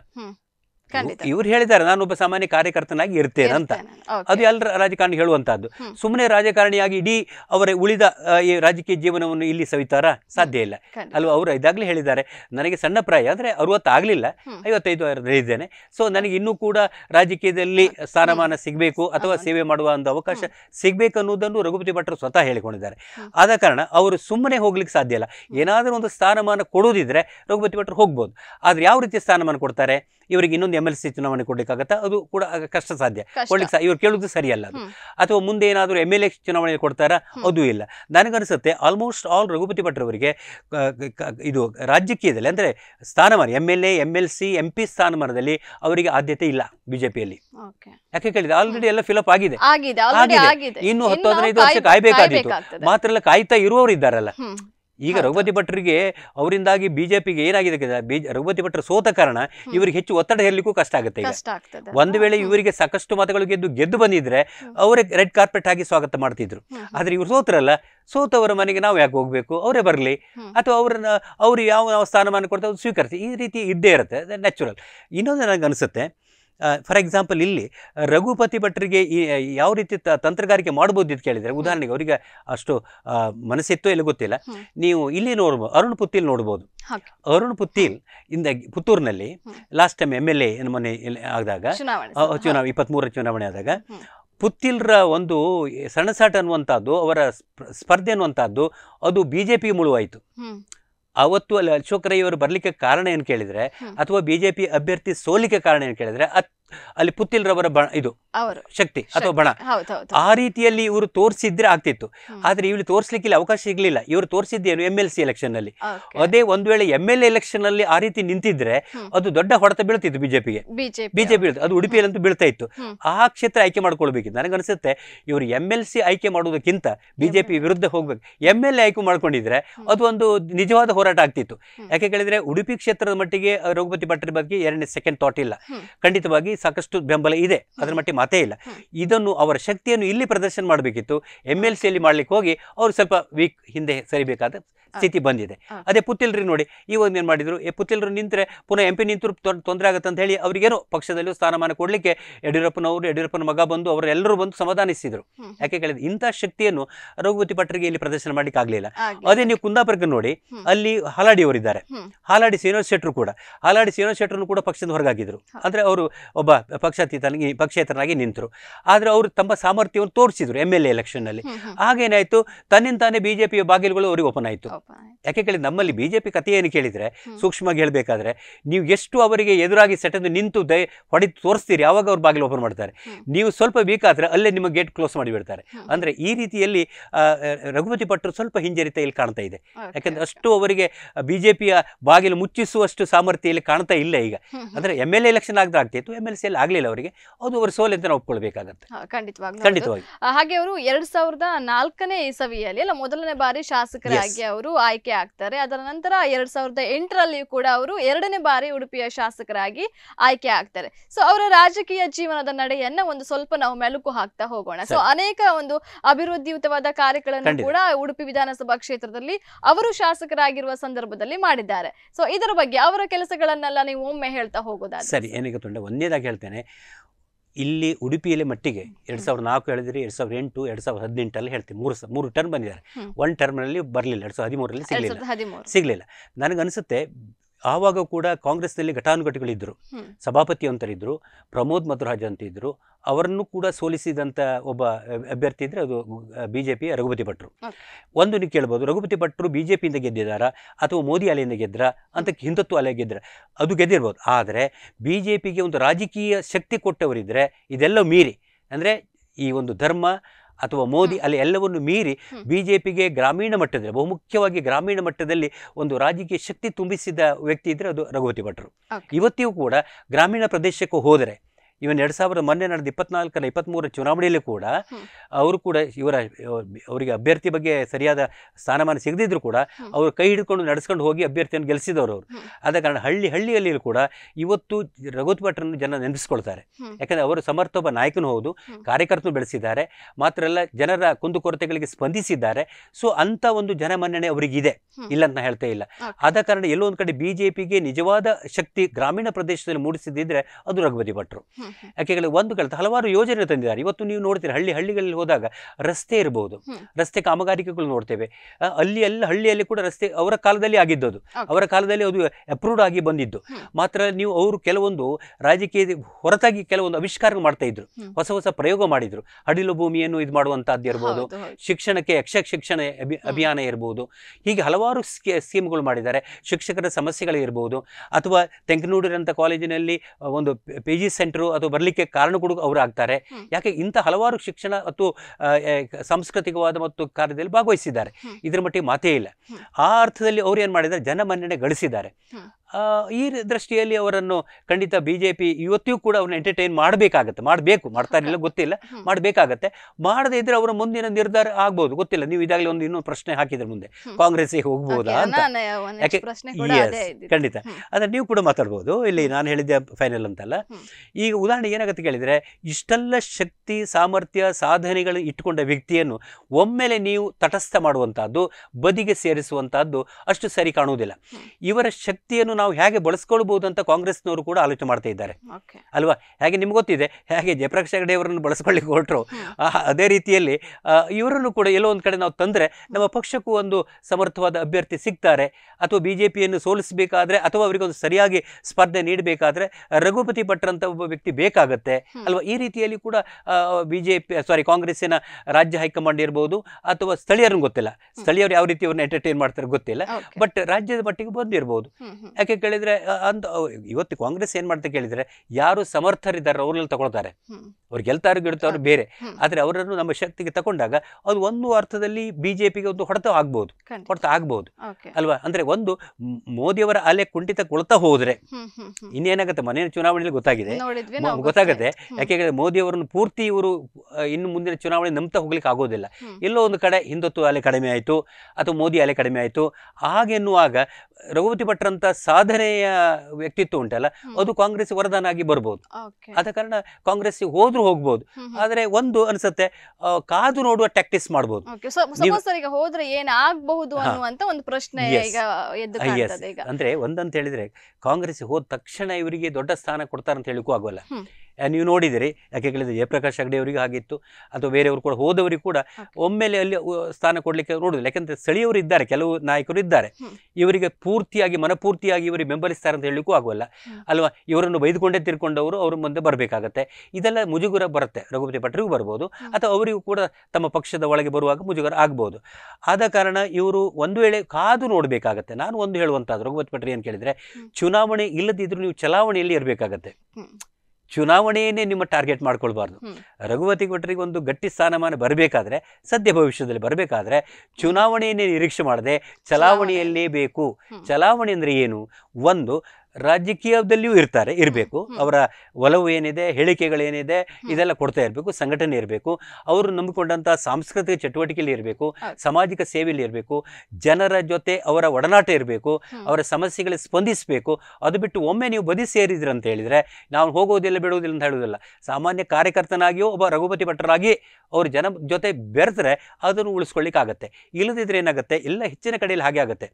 S2: ಇವ್ರು ಹೇಳಿದ್ದಾರೆ ನಾನು ಒಬ್ಬ ಸಾಮಾನ್ಯ ಕಾರ್ಯಕರ್ತನಾಗಿ ಇರ್ತೇನೆ ಅಂತ ಅದು ಎಲ್ಲರ ರಾಜಕಾರಣಿ ಹೇಳುವಂತಹದ್ದು ಸುಮ್ಮನೆ ರಾಜಕಾರಣಿಯಾಗಿ ಇಡೀ ಅವರ ಉಳಿದ ಈ ರಾಜಕೀಯ ಜೀವನವನ್ನು ಇಲ್ಲಿ ಸವಿತಾರ ಸಾಧ್ಯ ಇಲ್ಲ ಅಲ್ವಾ ಅವರು ಇದಾಗ್ಲೇ ಹೇಳಿದ್ದಾರೆ ನನಗೆ ಸಣ್ಣ ಪ್ರಾಯ ಅಂದರೆ ಆಗಲಿಲ್ಲ ಐವತ್ತೈದು ಇದ್ದೇನೆ ಸೊ ನನಗೆ ಇನ್ನೂ ಕೂಡ ರಾಜಕೀಯದಲ್ಲಿ ಸ್ಥಾನಮಾನ ಸಿಗಬೇಕು ಅಥವಾ ಸೇವೆ ಮಾಡುವ ಒಂದು ಅವಕಾಶ ಸಿಗಬೇಕು ಅನ್ನೋದನ್ನು ರಘುಪತಿ ಭಟ್ರು ಸ್ವತಃ ಹೇಳಿಕೊಂಡಿದ್ದಾರೆ ಆದ ಕಾರಣ ಅವರು ಸುಮ್ಮನೆ ಹೋಗ್ಲಿಕ್ಕೆ ಸಾಧ್ಯ ಇಲ್ಲ ಏನಾದರೂ ಒಂದು ಸ್ಥಾನಮಾನ ಕೊಡೋದಿದ್ರೆ ರಘುಪತಿ ಭಟ್ರು ಹೋಗ್ಬೋದು ಆದ್ರೆ ಯಾವ ರೀತಿ ಸ್ಥಾನಮಾನ ಕೊಡ್ತಾರೆ ಇವರಿಗೆ ಇನ್ನೊಂದು ಎಮ್ ಸಿ ಚುನಾವಣೆ ಕೊಡ್ಲಿಕ್ಕಾಗತ್ತಾ ಅದು ಕೂಡ ಕಷ್ಟ ಸಾಧ್ಯ ಕೊಡ್ಲಿಕ್ಕೆ ಇವ್ರು ಕೇಳುದು ಸರಿಯಲ್ಲ ಅದು ಅಥವಾ ಮುಂದೆ ಏನಾದರೂ ಎಮ್ ಎಲ್ ಎ ಚುನಾವಣೆ ಕೊಡ್ತಾರಾ ಅದು ಇಲ್ಲ ನನಗನ್ಸುತ್ತೆ ಆಲ್ಮೋಸ್ಟ್ ಆಲ್ ರಘುಪತಿ ಅವರಿಗೆ ಇದು ರಾಜಕೀಯದಲ್ಲಿ ಅಂದ್ರೆ ಸ್ಥಾನಮಾನ M L A M L C M P ಸ್ಥಾನಮಾನದಲ್ಲಿ ಅವರಿಗೆ ಆದ್ಯತೆ ಇಲ್ಲ ಬಿಜೆಪಿಯಲ್ಲಿ ಯಾಕೆ ಕೇಳಿದೆ ಆಲ್ರೆಡಿ ಎಲ್ಲ ಫಿಲಪ್ ಆಗಿದೆ
S1: ಆಗಿದೆ ಇನ್ನು ಹತ್ತು ಹದಿನೈದು ವರ್ಷ ಕಾಯ್ಬೇಕಾದಿತ್ತು
S2: ಮಾತ್ರ ಕಾಯ್ತಾ ಇರುವವರು ಇದ್ದಾರಲ್ಲ ಈಗ ರಘುಪತಿ ಭಟ್ರಿಗೆ ಅವರಿಂದಾಗಿ ಬಿಜೆಪಿಗೆ ಏನಾಗಿದೆ ಬಿ ರಘುಪತಿ ಭಟ್ರು ಸೋತ ಕಾರಣ ಇವರಿಗೆ ಹೆಚ್ಚು ಒತ್ತಡ ಹೇರ್ಲಿಕ್ಕೂ ಕಷ್ಟ ಆಗುತ್ತೆ ಒಂದು ವೇಳೆ ಇವರಿಗೆ ಸಾಕಷ್ಟು ಮತಗಳು ಗೆದ್ದು ಗೆದ್ದು ಬಂದಿದ್ರೆ ಅವರೇ ರೆಡ್ ಕಾರ್ಪೆಟ್ ಆಗಿ ಸ್ವಾಗತ ಮಾಡ್ತಿದ್ರು ಆದ್ರೆ ಇವರು ಸೋತ್ರಲ್ಲ ಸೋತವರ ಮನೆಗೆ ನಾವು ಯಾಕೆ ಹೋಗಬೇಕು ಅವರೇ ಬರಲಿ ಅಥವಾ ಅವ್ರನ್ನ ಅವ್ರು ಯಾವ ಸ್ಥಾನಮಾನ ಕೊಡ್ತಾರೆ ಸ್ವೀಕರಿಸಿ ಈ ರೀತಿ ಇದ್ದೇ ಇರುತ್ತೆ ನ್ಯಾಚುರಲ್ ಇನ್ನೊಂದು ನನಗೆ ಅನಿಸುತ್ತೆ ಫಾರ್ ಎಕ್ಸಾಂಪಲ್ ಇಲ್ಲಿ ರಘುಪತಿ ಭಟ್ರಿಗೆ ಯಾವ ರೀತಿ ತಂತ್ರಗಾರಿಕೆ ಮಾಡ್ಬೋದು ಅಂತ ಕೇಳಿದರೆ ಉದಾಹರಣೆಗೆ ಅವರಿಗೆ ಅಷ್ಟು ಮನಸ್ಸಿತ್ತು ಎಲ್ಲ ಗೊತ್ತಿಲ್ಲ ನೀವು ಇಲ್ಲಿ ನೋಡ್ಬೋದು ಅರುಣ್ ಪುತ್ತಿಲ್ ನೋಡ್ಬೋದು ಅರುಣ್ ಪುತ್ತಿಲ್ ಇಂದ ಪುತ್ತೂರಿನಲ್ಲಿ last time M L A ಮೊನ್ನೆ ಆದಾಗ ಚುನಾವಣೆ ಇಪ್ಪತ್ತ್ಮೂರ ಚುನಾವಣೆ ಆದಾಗ ಪುತ್ತಿಲ್ರ ಒಂದು ಸಣಸಾಟ ಅನ್ನುವಂಥದ್ದು ಅವರ ಸ್ಪರ್ಧೆ ಅನ್ನುವಂಥದ್ದು ಅದು ಬಿ ಜೆ ಪಿ ಮುಳುವಾಯಿತು ಅವತ್ತು ಅಲ್ಲಿ ಅಶೋಕ್ ರೈ ಅವರು ಬರಲಿಕ್ಕೆ ಕಾರಣ ಏನು ಕೇಳಿದರೆ ಅಥವಾ ಬಿ ಜೆ ಪಿ ಅಭ್ಯರ್ಥಿ ಸೋಲಿಕೆ ಕಾರಣ ಏನು ಕೇಳಿದರೆ ಅಲ್ಲಿ ಪುತ್ತಿಲ್ರವರ ಬಣ ಇದು ಶಕ್ತಿ ಅಥವಾ ಬಣ ಆ ರೀತಿಯಲ್ಲಿ ಇವರು ತೋರಿಸಿದ್ರೆ ಆಗ್ತಿತ್ತು ಆದ್ರೆ ಇವ್ರು ತೋರಿಸ್ಲಿಕ್ಕೆ ಅವಕಾಶ ಸಿಗ್ಲಿಲ್ಲ ಇವರು ತೋರಿಸಿದ್ದೇನು ಎಂ ಎಲ್ ಸಿ ಎಲೆಕ್ಷನ್ ಅಲ್ಲಿ ಅದೇ ಒಂದ್ ವೇಳೆ ಎಂ ಎಲ್ ಎಲೆಕ್ಷನ್ ಅಲ್ಲಿ ಆ ರೀತಿ ನಿಂತಿದ್ರೆ ಅದು ದೊಡ್ಡ ಹೊಡೆತ ಬೀಳ್ತಿತ್ತು ಬಿಜೆಪಿಗೆ ಬಿಜೆಪಿ ಅದು ಅಂತೂ ಬೀಳ್ತಾ ಇತ್ತು ಆ ಕ್ಷೇತ್ರ ಆಯ್ಕೆ ಮಾಡ್ಕೊಳ್ಬೇಕಿತ್ತು ಅನಿಸುತ್ತೆ ಇವರು ಎಂ ಎಲ್ ಸಿ ಆಯ್ಕೆ ಮಾಡೋದಕ್ಕಿಂತ ಬಿಜೆಪಿ ವಿರುದ್ಧ ಹೋಗ್ಬೇಕು ಎಂ ಎಲ್ ಎ ಆಯ್ಕೆ ಮಾಡ್ಕೊಂಡಿದ್ರೆ ಅದು ಒಂದು ನಿಜವಾದ ಹೋರಾಟ ಆಗ್ತಿತ್ತು ಯಾಕೆ ಕೇಳಿದ್ರೆ ಉಡುಪಿ ಕ್ಷೇತ್ರದ ಮಟ್ಟಿಗೆ ರಘುಪತಿ ಭಟ್ರ ಬಗ್ಗೆ ಎರಡನೇ ಸೆಕೆಂಡ್ ಥಾಟ್ ಇಲ್ಲ ಖಂಡಿತವಾಗಿ ಸಾಕಷ್ಟು ಬೆಂಬಲ ಇದೆ ಅದರ ಮಟ್ಟಿಗೆ ಮಾತೇ ಇಲ್ಲ ಇದನ್ನು ಅವರ ಶಕ್ತಿಯನ್ನು ಇಲ್ಲಿ ಪ್ರದರ್ಶನ ಮಾಡಬೇಕಿತ್ತು ಎಮ್ ಎಲ್ ಸಿಯಲ್ಲಿ ಮಾಡಲಿಕ್ಕೆ ಹೋಗಿ ಅವರು ಸ್ವಲ್ಪ ವೀಕ್ ಹಿಂದೆ ಸರಿಬೇಕಾದ ಸ್ಥಿತಿ ಬಂದಿದೆ ಅದೇ ಪುತ್ತಿಲ್ರಿ ನೋಡಿ ಈ ಒಂದು ಏನು ಮಾಡಿದ್ರು ಈ ನಿಂತರೆ ಪುನಃ ಎಂ ಪಿ ನಿಂತರು ತೊಂದರೆ ಆಗುತ್ತೆ ಅಂತ ಹೇಳಿ ಅವರಿಗೇನೋ ಪಕ್ಷದಲ್ಲಿ ಸ್ಥಾನಮಾನ ಕೊಡಲಿಕ್ಕೆ ಯಡಿಯೂರಪ್ಪನವರು ಯಡಿಯೂರಪ್ಪನ ಮಗ ಬಂದು ಅವರೆಲ್ಲರೂ ಬಂದು ಸಮಾಧಾನಿಸಿದ್ರು ಯಾಕೆ ಕೇಳಿದ್ರೆ ಇಂಥ ಶಕ್ತಿಯನ್ನು ರಘುಪತಿ ಪಟ್ಟರಿಗೆ ಇಲ್ಲಿ ಪ್ರದರ್ಶನ ಮಾಡಲಿಕ್ಕೆ ಆಗಲಿಲ್ಲ ಅದೇ ನೀವು ಕುಂದಾಪುರಕ್ಕೆ ನೋಡಿ ಅಲ್ಲಿ ಹಾಲಾಡಿಯವರಿದ್ದಾರೆ ಹಾಲಾಡಿ ಶ್ರೀನಿವಾಸ ಶೆಟ್ಟರು ಕೂಡ ಹಾಲಾಡಿ ಶ್ರೀನಿವಾಸ ಶೆಟ್ಟರು ಕೂಡ ಪಕ್ಷದ ಹೊರಗಾಗಿದ್ರು ಅಂದರೆ ಅವರು ಒಬ್ಬ ಪಕ್ಷಾತೀತನಾಗಿ ಪಕ್ಷೇತರನಾಗಿ ನಿಂತರು ಆದ್ರೆ ಅವರು ತಮ್ಮ ಸಾಮರ್ಥ್ಯವನ್ನು ತೋರಿಸಿದ್ರು ಎಮ್ ಎಲ್ ಎಲೆಕ್ಷನ್ನಲ್ಲಿ ಆಗೇನಾಯಿತು ತನ್ನಿಂದ ತಾನೇ ಬಿಜೆಪಿಯ ಬಾಗಿಲುಗಳು ಅವರಿಗೆ ಓಪನ್ ಆಯಿತು ಯಾಕೆ ಕೇಳಿ ನಮ್ಮಲ್ಲಿ ಬಿಜೆಪಿ ಕಥೆ ಏನು ಕೇಳಿದ್ರೆ ಸೂಕ್ಷ್ಮವಾಗಿ ಹೇಳಬೇಕಾದ್ರೆ ನೀವು ಎಷ್ಟು ಅವರಿಗೆ ಎದುರಾಗಿ ಸೆಟೆಂದು ನಿಂತು ದಯ ಹೊಡೆದು ತೋರಿಸ್ತೀರಿ ಯಾವಾಗ ಅವ್ರ ಬಾಗಿಲು ಓಪನ್ ಮಾಡ್ತಾರೆ ನೀವು ಸ್ವಲ್ಪ ಬೇಕಾದರೆ ಅಲ್ಲೇ ನಿಮ್ಮ ಗೇಟ್ ಕ್ಲೋಸ್ ಮಾಡಿಬಿಡ್ತಾರೆ ಅಂದ್ರೆ ಈ ರೀತಿಯಲ್ಲಿ ರಘುಪತಿ ಪಟ್ಟರು ಸ್ವಲ್ಪ ಹಿಂಜರಿತ ಇಲ್ಲಿ ಕಾಣ್ತಾ ಇದೆ ಯಾಕಂದ್ರೆ ಅಷ್ಟು ಅವರಿಗೆ ಬಿಜೆಪಿಯ ಬಾಗಿಲು ಮುಚ್ಚಿಸುವಷ್ಟು ಸಾಮರ್ಥ್ಯ ಇಲ್ಲಿ ಕಾಣ್ತಾ ಇಲ್ಲ ಈಗ ಅಂದ್ರೆ ಎಮ್ ಎಲ್ ಎಲೆಕ್ಷನ್ ಆಗದ ಆಗ್ತಿತ್ತು ಎಮ್ ಎಲ್ ಸಿ ಅಲ್ಲಿ ಆಗಲಿಲ್ಲ ಅವರಿಗೆ ಅದು ಅವರು ಸೋಲೆಂತ ಅಂತ ಒಪ್ಕೊಳ್ಬೇಕಾಗತ್ತೆ
S1: ಖಂಡಿತವಾಗಿ ಖಂಡಿತವಾಗಿ ಹಾಗೆ ಅವರು ಎರಡ್ ಸಾವಿರದ ನಾಲ್ಕನೇ ಇಸವಿಯಲ್ಲಿ ಅಲ್ಲ ಮೊದಲನೇ ಬಾರಿ ಶಾಸಕರಾಗಿ ಅವರು ಅವರು ಆಯ್ಕೆ ಆಗ್ತಾರೆ ಅದರ ನಂತರ ಎರಡ್ ಸಾವಿರದ ಎಂಟರಲ್ಲಿಯೂ ಕೂಡ ಅವರು ಎರಡನೇ ಬಾರಿ ಉಡುಪಿಯ ಶಾಸಕರಾಗಿ ಆಯ್ಕೆ ಆಗ್ತಾರೆ ಸೊ ಅವರ ರಾಜಕೀಯ ಜೀವನದ ನಡೆಯನ್ನ ಒಂದು ಸ್ವಲ್ಪ ನಾವು ಮೆಲುಕು ಹಾಕ್ತಾ ಹೋಗೋಣ ಸೊ ಅನೇಕ ಒಂದು ಅಭಿವೃದ್ಧಿಯುತವಾದ ಕಾರ್ಯಗಳನ್ನು ಕೂಡ ಉಡುಪಿ ವಿಧಾನಸಭಾ ಕ್ಷೇತ್ರದಲ್ಲಿ ಅವರು ಶಾಸಕರಾಗಿರುವ ಸಂದರ್ಭದಲ್ಲಿ ಮಾಡಿದ್ದಾರೆ ಸೊ ಇದರ ಬಗ್ಗೆ ಅವರ ಕೆಲಸಗಳನ್ನೆಲ್ಲ ನೀವು ಒಮ್ಮೆ ಹೇಳ್ತಾ ಹೋಗೋದಾ ಸರಿ
S2: ಏನಿಗೆ ತೊಂದರೆ ಒಂದೇದಾಗಿ ಹೇಳ್ತೇನೆ ಇಲ್ಲಿ ಉಡುಪಿಯಲ್ಲಿ ಮಟ್ಟಿಗೆ ಎರಡು ಸಾವಿರದ ನಾಲ್ಕು ಹೇಳಿದ್ರೆ ಎರಡು ಸಾವಿರದ ಎಂಟು ಎರಡು ಸಾವಿರದ ಹದಿನೆಂಟಲ್ಲಿ ಹೇಳ್ತೀವಿ ಮೂರು ಮೂರು ಟರ್ಮ್ ಬಂದಿದ್ದಾರೆ ಒಂದು ಟರ್ಮ್ನಲ್ಲಿ ಬರಲಿಲ್ಲ ಎರಡು ಸಾವಿರದ ಹದಿಮೂರಲ್ಲಿ ಸಿಗಲಿಲ್ಲ ಸಿಗಲಿಲ್ಲ ನನಗನ್ಸುತ್ತೆ ಆವಾಗ ಕೂಡ ಕಾಂಗ್ರೆಸ್ನಲ್ಲಿ ಘಟಾನುಘಟಿಗಳಿದ್ದರು ಸಭಾಪತಿ ಅಂತರಿದ್ದರು ಪ್ರಮೋದ್ ಮಧುರಾಜ್ ಅಂತ ಇದ್ದರು ಅವರನ್ನು ಕೂಡ ಸೋಲಿಸಿದಂಥ ಒಬ್ಬ ಅಭ್ಯರ್ಥಿ ಇದ್ದರೆ ಅದು ಬಿ ಜೆ ಪಿ ರಘುಪತಿ ಭಟ್ರು ಒಂದು ನೀವು ಕೇಳ್ಬೋದು ರಘುಪತಿ ಭಟ್ರು ಬಿ ಜೆ ಪಿಯಿಂದ ಗೆದ್ದಿದ್ದಾರಾ ಅಥವಾ ಮೋದಿ ಅಲೆಯಿಂದ ಗೆದ್ರ ಅಂತ ಹಿಂದತ್ವ ಅಲೆ ಗೆದ್ರ ಅದು ಗೆದ್ದಿರ್ಬೋದು ಆದರೆ ಬಿ ಜೆ ಪಿಗೆ ಒಂದು ರಾಜಕೀಯ ಶಕ್ತಿ ಕೊಟ್ಟವರಿದ್ದರೆ ಇದೆಲ್ಲ ಮೀರಿ ಅಂದರೆ ಈ ಒಂದು ಧರ್ಮ ಅಥವಾ ಮೋದಿ ಅಲ್ಲಿ ಎಲ್ಲವನ್ನು ಮೀರಿ ಬಿಜೆಪಿಗೆ ಗ್ರಾಮೀಣ ಮಟ್ಟದಲ್ಲಿ ಬಹುಮುಖ್ಯವಾಗಿ ಗ್ರಾಮೀಣ ಮಟ್ಟದಲ್ಲಿ ಒಂದು ರಾಜಕೀಯ ಶಕ್ತಿ ತುಂಬಿಸಿದ ವ್ಯಕ್ತಿ ಇದ್ರೆ ಅದು ರಘುಪತಿ ಭಟ್ರು ಇವತ್ತಿಗೂ ಕೂಡ ಗ್ರಾಮೀಣ ಪ್ರದೇಶಕ್ಕೂ ಹೋದರೆ ಇವನ್ ಎರಡು ಸಾವಿರದ ಮೊನ್ನೆ ನಡೆದ ಇಪ್ಪತ್ನಾಲ್ಕರ ಮೂರ ಚುನಾವಣೆಯಲ್ಲೂ ಕೂಡ ಅವರು ಕೂಡ ಇವರ ಅವರಿಗೆ ಅಭ್ಯರ್ಥಿ ಬಗ್ಗೆ ಸರಿಯಾದ ಸ್ಥಾನಮಾನ ಸಿಗದಿದ್ರು ಕೂಡ ಅವರು ಕೈ ಹಿಡ್ಕೊಂಡು ನಡೆಸ್ಕೊಂಡು ಹೋಗಿ ಅಭ್ಯರ್ಥಿಯನ್ನು ಗೆಲ್ಲಿಸಿದವರು ಅವರು ಆದ ಕಾರಣ ಹಳ್ಳಿ ಹಳ್ಳಿಯಲ್ಲಿ ಕೂಡ ಇವತ್ತು ರಘುತ್ ಭಟ್ರನ್ನು ಜನ ನೆನಪಿಸ್ಕೊಳ್ತಾರೆ ಯಾಕಂದ್ರೆ ಅವರು ಸಮರ್ಥ ಒಬ್ಬ ನಾಯಕನೂ ಹೌದು ಕಾರ್ಯಕರ್ತನು ಬೆಳೆಸಿದ್ದಾರೆ ಮಾತ್ರ ಅಲ್ಲ ಜನರ ಕುಂದುಕೊರತೆಗಳಿಗೆ ಸ್ಪಂದಿಸಿದ್ದಾರೆ ಸೊ ಅಂಥ ಒಂದು ಜನಮನ್ನಣೆ ಅವರಿಗಿದೆ ಇಲ್ಲ ಅಂತ ಹೇಳ್ತಾ ಇಲ್ಲ ಆದ ಕಾರಣ ಎಲ್ಲೋ ಒಂದು ಕಡೆ ಬಿ ಜೆ ಪಿಗೆ ನಿಜವಾದ ಶಕ್ತಿ ಗ್ರಾಮೀಣ ಪ್ರದೇಶದಲ್ಲಿ ಮೂಡಿಸಿದ್ದಿದ್ರೆ ಅದು ರಘುಪತಿ ಭಟ್ರು ಯಾಕೆಗಳಿಗೆ ಒಂದು ಕೇಳ್ತಾ ಹಲವಾರು ಯೋಜನೆ ತಂದಿದ್ದಾರೆ ಇವತ್ತು ನೀವು ನೋಡ್ತೀರಿ ಹಳ್ಳಿ ಹಳ್ಳಿಗಳಲ್ಲಿ ಹೋದಾಗ ರಸ್ತೆ ಇರಬಹುದು ರಸ್ತೆ ಕಾಮಗಾರಿಕೆಗಳು ನೋಡ್ತೇವೆ ಅಲ್ಲಿ ಎಲ್ಲ ಹಳ್ಳಿಯಲ್ಲಿ ಕೂಡ ರಸ್ತೆ ಅವರ ಕಾಲದಲ್ಲಿ ಆಗಿದ್ದದು ಅವರ ಕಾಲದಲ್ಲಿ ಅದು ಅಪ್ರೂವ್ಡ್ ಆಗಿ ಬಂದಿದ್ದು ಮಾತ್ರ ನೀವು ಅವರು ಕೆಲವೊಂದು ರಾಜಕೀಯ ಹೊರತಾಗಿ ಕೆಲವೊಂದು ಆವಿಷ್ಕಾರ ಮಾಡ್ತಾ ಇದ್ರು ಹೊಸ ಹೊಸ ಪ್ರಯೋಗ ಮಾಡಿದ್ರು ಅಡಿಲು ಭೂಮಿಯನ್ನು ಇದು ಮಾಡುವಂತಹದ್ದು ಇರಬಹುದು ಶಿಕ್ಷಣಕ್ಕೆ ಯಕ್ಷ ಶಿಕ್ಷಣ ಅಭಿಯಾನ ಇರ್ಬೋದು ಹೀಗೆ ಹಲವಾರು ಸ್ಕೀಮ್ಗಳು ಮಾಡಿದ್ದಾರೆ ಶಿಕ್ಷಕರ ಸಮಸ್ಯೆಗಳು ಅಥವಾ ತೆಂಕನೂಡಿರಂತ ಕಾಲೇಜಿನಲ್ಲಿ ಒಂದು ಪಿ ಜಿ ಸೆಂಟರ್ ಅದು ಬರಲಿಕ್ಕೆ ಕಾರಣ ಕೂಡ ಅವರು ಆಗ್ತಾರೆ ಯಾಕೆ ಇಂಥ ಹಲವಾರು ಶಿಕ್ಷಣ ಮತ್ತು ಸಾಂಸ್ಕೃತಿಕವಾದ ಮತ್ತು ಕಾರ್ಯದಲ್ಲಿ ಭಾಗವಹಿಸಿದ್ದಾರೆ ಇದರ ಮಟ್ಟಿಗೆ ಮಾತೇ ಇಲ್ಲ ಆ ಅರ್ಥದಲ್ಲಿ ಅವರು ಏನು ಮಾಡಿದ್ದಾರೆ ಜನಮನ್ನಣೆ ಗಳಿಸಿದ್ದಾರೆ ಈ ದೃಷ್ಟಿಯಲ್ಲಿ ಅವರನ್ನು ಖಂಡಿತ ಬಿ ಜೆ ಪಿ ಇವತ್ತಿಗೂ ಕೂಡ ಅವ್ರನ್ನ ಎಂಟರ್ಟೈನ್ ಮಾಡಬೇಕಾಗತ್ತೆ ಮಾಡಬೇಕು ಮಾಡ್ತಾರಿಲ್ಲ ಗೊತ್ತಿಲ್ಲ ಮಾಡಬೇಕಾಗತ್ತೆ ಮಾಡದೇ ಇದ್ರೆ ಅವರ ಮುಂದಿನ ನಿರ್ಧಾರ ಆಗ್ಬೋದು ಗೊತ್ತಿಲ್ಲ ನೀವು ಇದಾಗಲೇ ಒಂದು ಇನ್ನೊಂದು ಪ್ರಶ್ನೆ ಹಾಕಿದ್ರೆ ಮುಂದೆ ಕಾಂಗ್ರೆಸ್ಗೆ ಹೋಗ್ಬೋದಾ
S1: ಅಂತ ಖಂಡಿತ
S2: ಅಂದ್ರೆ ನೀವು ಕೂಡ ಮಾತಾಡ್ಬೋದು ಇಲ್ಲಿ ನಾನು ಹೇಳಿದ್ದೆ ಫೈನಲ್ ಅಂತಲ್ಲ ಈಗ ಉದಾಹರಣೆ ಏನಾಗುತ್ತೆ ಕೇಳಿದ್ರೆ ಇಷ್ಟೆಲ್ಲ ಶಕ್ತಿ ಸಾಮರ್ಥ್ಯ ಸಾಧನೆಗಳನ್ನು ಇಟ್ಟುಕೊಂಡ ವ್ಯಕ್ತಿಯನ್ನು ಒಮ್ಮೆಲೆ ನೀವು ತಟಸ್ಥ ಮಾಡುವಂತಹದ್ದು ಬದಿಗೆ ಸೇರಿಸುವಂತಹದ್ದು ಅಷ್ಟು ಸರಿ ಕಾಣುವುದಿಲ್ಲ ಇವರ ಶಕ್ತಿಯನ್ನು ನಾವು ಹೇಗೆ ಬಳಸ್ಕೊಳ್ಬಹುದು ಅಂತ ಕಾಂಗ್ರೆಸ್ನವರು ಕೂಡ ಆಲೋಚನೆ ಮಾಡ್ತಾ ಇದ್ದಾರೆ ಅಲ್ವಾ ಹೇಗೆ ನಿಮ್ಗೆ ಗೊತ್ತಿದೆ ಹೇಗೆ ಜಯಪ್ರಕಾಶ್ ಹೆಗಡೆ ಅವರನ್ನು ಬಳಸ್ಕೊಳ್ಳಿಕ್ಕೆ ಹೊರಟರು ಅದೇ ರೀತಿಯಲ್ಲಿ ಇವರನ್ನು ಕೂಡ ಎಲ್ಲೋ ಒಂದು ಕಡೆ ನಾವು ತಂದರೆ ನಮ್ಮ ಪಕ್ಷಕ್ಕೂ ಒಂದು ಸಮರ್ಥವಾದ ಅಭ್ಯರ್ಥಿ ಸಿಗ್ತಾರೆ ಅಥವಾ ಬಿ ಜೆ ಪಿಯನ್ನು ಸೋಲಿಸಬೇಕಾದ್ರೆ ಅಥವಾ ಅವರಿಗೆ ಒಂದು ಸರಿಯಾಗಿ ಸ್ಪರ್ಧೆ ನೀಡಬೇಕಾದ್ರೆ ರಘುಪತಿ ಭಟ್ರಂತ ಅಂತ ಒಬ್ಬ ವ್ಯಕ್ತಿ ಬೇಕಾಗತ್ತೆ ಅಲ್ವಾ ಈ ರೀತಿಯಲ್ಲಿ ಕೂಡ ಬಿ ಜೆ ಪಿ ಸಾರಿ ಕಾಂಗ್ರೆಸ್ಸಿನ ರಾಜ್ಯ ಹೈಕಮಾಂಡ್ ಇರ್ಬೋದು ಅಥವಾ ಸ್ಥಳೀಯರನ್ನು ಗೊತ್ತಿಲ್ಲ ಸ್ಥಳೀಯರು ಯಾವ ರೀತಿ ಅವ್ರನ್ನ ಎಂಟರ್ಟೈನ್ ಮಾಡ್ತಾರೆ ಗೊತ್ತಿಲ್ಲ ಬಟ್ ರಾಜ್ಯದ ಮಟ್ಟಿಗೆ ಬಂದಿರಬಹುದು ಯಾಕೆ ಅಂತ ಇವತ್ತು ಕಾಂಗ್ರೆಸ್ ಏನ್ ಮಾಡ್ತಾ ಕೇಳಿದ್ರೆ ಯಾರು ಸಮರ್ಥರಿದ್ದಾರೆ ಅವ್ರಲ್ಲಿ ತಗೊಳ್ತಾರೆ ಅವ್ರು ಗೆಲ್ತಾರು ಗೆಡ್ತಾರು ಬೇರೆ ಆದ್ರೆ ಅವರನ್ನು ನಮ್ಮ ಶಕ್ತಿಗೆ ತಗೊಂಡಾಗ ಅದು ಒಂದು ಅರ್ಥದಲ್ಲಿ ಬಿಜೆಪಿ ಒಂದು ಹೊಡೆತ ಆಗ್ಬೋದು ಹೊಡೆತ ಆಗ್ಬೋದು ಅಲ್ವಾ ಅಂದ್ರೆ ಒಂದು ಮೋದಿಯವರ ಅಲೆ ಕುಂಠಿತಗೊಳ್ತಾ ಹೋದ್ರೆ ಇನ್ನೇನಾಗುತ್ತೆ ಮನೆಯ ಚುನಾವಣೆಯಲ್ಲಿ ಗೊತ್ತಾಗಿದೆ ಗೊತ್ತಾಗುತ್ತೆ ಯಾಕೆಂದ್ರೆ ಮೋದಿ ಅವರನ್ನು ಪೂರ್ತಿ ಇವರು ಇನ್ನು ಮುಂದಿನ ಚುನಾವಣೆ ನಂಬ್ತಾ ಹೋಗ್ಲಿಕ್ಕೆ ಆಗೋದಿಲ್ಲ ಎಲ್ಲೋ ಒಂದು ಕಡೆ ಹಿಂದುತ್ವ ಅಲೆ ಕಡಿಮೆ ಆಯಿತು ಅಥವಾ ಮೋದಿ ಅಲೆ ಕಡಿಮೆ ಆಯಿತು ಹಾಗೆನ್ನುವಾಗ ರಘುಪತಿ ಭಟ್ರಂತ ಸಾ ಸಾಧನೆಯ ವ್ಯಕ್ತಿತ್ವ ಉಂಟಲ್ಲ ಅದು ಕಾಂಗ್ರೆಸ್ ವರದಾನ ಆಗಿ ಬರ್ಬೋದು ಆದ ಕಾರಣ ಕಾಂಗ್ರೆಸ್ ಹೋದ್ರೂ ಹೋಗ್ಬಹುದು ಆದ್ರೆ ಒಂದು ಅನ್ಸುತ್ತೆ ಕಾದು ನೋಡುವ ಟ್ಯಾಕ್ಟಿಸ್ ಮಾಡಬಹುದು
S1: ಹೋದ್ರೆ ಏನಾಗಬಹುದು ಅನ್ನುವಂತ ಒಂದು ಪ್ರಶ್ನೆ ಅಂದ್ರೆ
S2: ಒಂದಂತ ಹೇಳಿದ್ರೆ ಕಾಂಗ್ರೆಸ್ ಹೋದ ತಕ್ಷಣ ಇವರಿಗೆ ದೊಡ್ಡ ಸ್ಥಾನ ಕೊಡ್ತಾರಂತ ಹೇಳಿಕೂ ಆಗೋಲ್ಲ ನೀವು ನೋಡಿದಿರಿ ಯಾಕೆ ಕೇಳಿದರೆ ಜಯಪ್ರಕಾಶ್ ಅಗಡಿ ಅವರಿಗೆ ಆಗಿತ್ತು ಅಥವಾ ಬೇರೆಯವರು ಕೂಡ ಹೋದವರಿಗೂ ಕೂಡ ಒಮ್ಮೆಲೆ ಅಲ್ಲಿ ಸ್ಥಾನ ಕೊಡಲಿಕ್ಕೆ ನೋಡೋದಿಲ್ಲ ಯಾಕೆಂದರೆ ಸ್ಥಳೀಯವರು ಇದ್ದಾರೆ ಕೆಲವು ನಾಯಕರು ಇದ್ದಾರೆ ಇವರಿಗೆ ಪೂರ್ತಿಯಾಗಿ ಮನಪೂರ್ತಿಯಾಗಿ ಇವರಿಗೆ ಬೆಂಬಲಿಸ್ತಾರೆ ಅಂತ ಹೇಳಲಿಕ್ಕೂ ಆಗೋಲ್ಲ ಅಲ್ವಾ ಇವರನ್ನು ಬೈದುಕೊಂಡೇ ತಿರ್ಕೊಂಡವರು ಅವ್ರ ಮುಂದೆ ಬರಬೇಕಾಗತ್ತೆ ಇದೆಲ್ಲ ಮುಜುಗುರ ಬರುತ್ತೆ ರಘುಪತಿ ಭಟ್ರಿಗೂ ಬರ್ಬೋದು ಅಥವಾ ಅವರಿಗೂ ಕೂಡ ತಮ್ಮ ಪಕ್ಷದ ಒಳಗೆ ಬರುವಾಗ ಮುಜುಗರ ಆಗ್ಬೋದು ಆದ ಕಾರಣ ಇವರು ಒಂದು ವೇಳೆ ಕಾದು ನೋಡಬೇಕಾಗತ್ತೆ ನಾನು ಒಂದು ಹೇಳುವಂಥದ್ದು ರಘುಪತಿ ಪಟ್ರಿ ಏನು ಕೇಳಿದರೆ ಚುನಾವಣೆ ಇಲ್ಲದಿದ್ದರೂ ನೀವು ಚಲಾವಣೆಯಲ್ಲಿ ಇರಬೇಕಾಗತ್ತೆ ಚುನಾವಣೆಯನ್ನೇ ನಿಮ್ಮ ಟಾರ್ಗೆಟ್ ಮಾಡ್ಕೊಳ್ಬಾರ್ದು ರಘುವತಿ ಕೊಟ್ಟರಿಗೆ ಒಂದು ಗಟ್ಟಿ ಸ್ಥಾನಮಾನ ಬರಬೇಕಾದ್ರೆ ಸದ್ಯ ಭವಿಷ್ಯದಲ್ಲಿ ಬರಬೇಕಾದ್ರೆ ಚುನಾವಣೆಯನ್ನೇ ನಿರೀಕ್ಷೆ ಮಾಡದೆ ಚಲಾವಣೆಯಲ್ಲೇ ಬೇಕು ಚಲಾವಣೆ ಅಂದರೆ ಏನು ಒಂದು ರಾಜಕೀಯದಲ್ಲಿಯೂ ಇರ್ತಾರೆ ಇರಬೇಕು ಅವರ ಒಲವು ಏನಿದೆ ಹೇಳಿಕೆಗಳೇನಿದೆ ಇದೆಲ್ಲ ಕೊಡ್ತಾ ಇರಬೇಕು ಸಂಘಟನೆ ಇರಬೇಕು ಅವರು ನಂಬಿಕೊಂಡಂಥ ಸಾಂಸ್ಕೃತಿಕ ಚಟುವಟಿಕೆಯಲ್ಲಿ ಇರಬೇಕು ಸಾಮಾಜಿಕ ಸೇವೆಯಲ್ಲಿ ಇರಬೇಕು ಜನರ ಜೊತೆ ಅವರ ಒಡನಾಟ ಇರಬೇಕು ಅವರ ಸಮಸ್ಯೆಗಳಿಗೆ ಸ್ಪಂದಿಸಬೇಕು ಅದು ಬಿಟ್ಟು ಒಮ್ಮೆ ನೀವು ಬದಿ ಸೇರಿದ್ರಿ ಅಂತ ಹೇಳಿದರೆ ನಾವು ಹೋಗೋದಿಲ್ಲ ಬಿಡುವುದಿಲ್ಲ ಅಂತ ಹೇಳುವುದಿಲ್ಲ ಸಾಮಾನ್ಯ ಕಾರ್ಯಕರ್ತನಾಗಿಯೋ ಒಬ್ಬ ರಘುಪತಿ ಭಟ್ಟರಾಗಿ ಅವರು ಜನ ಜೊತೆ ಬೆರೆದ್ರೆ ಅದನ್ನು ಉಳಿಸ್ಕೊಳ್ಳಿಕ್ಕಾಗತ್ತೆ ಇಲ್ಲದಿದ್ರೆ ಏನಾಗುತ್ತೆ ಇಲ್ಲ ಹೆಚ್ಚಿನ ಕಡೆಯಲ್ಲಿ ಹಾಗೆ ಆಗುತ್ತೆ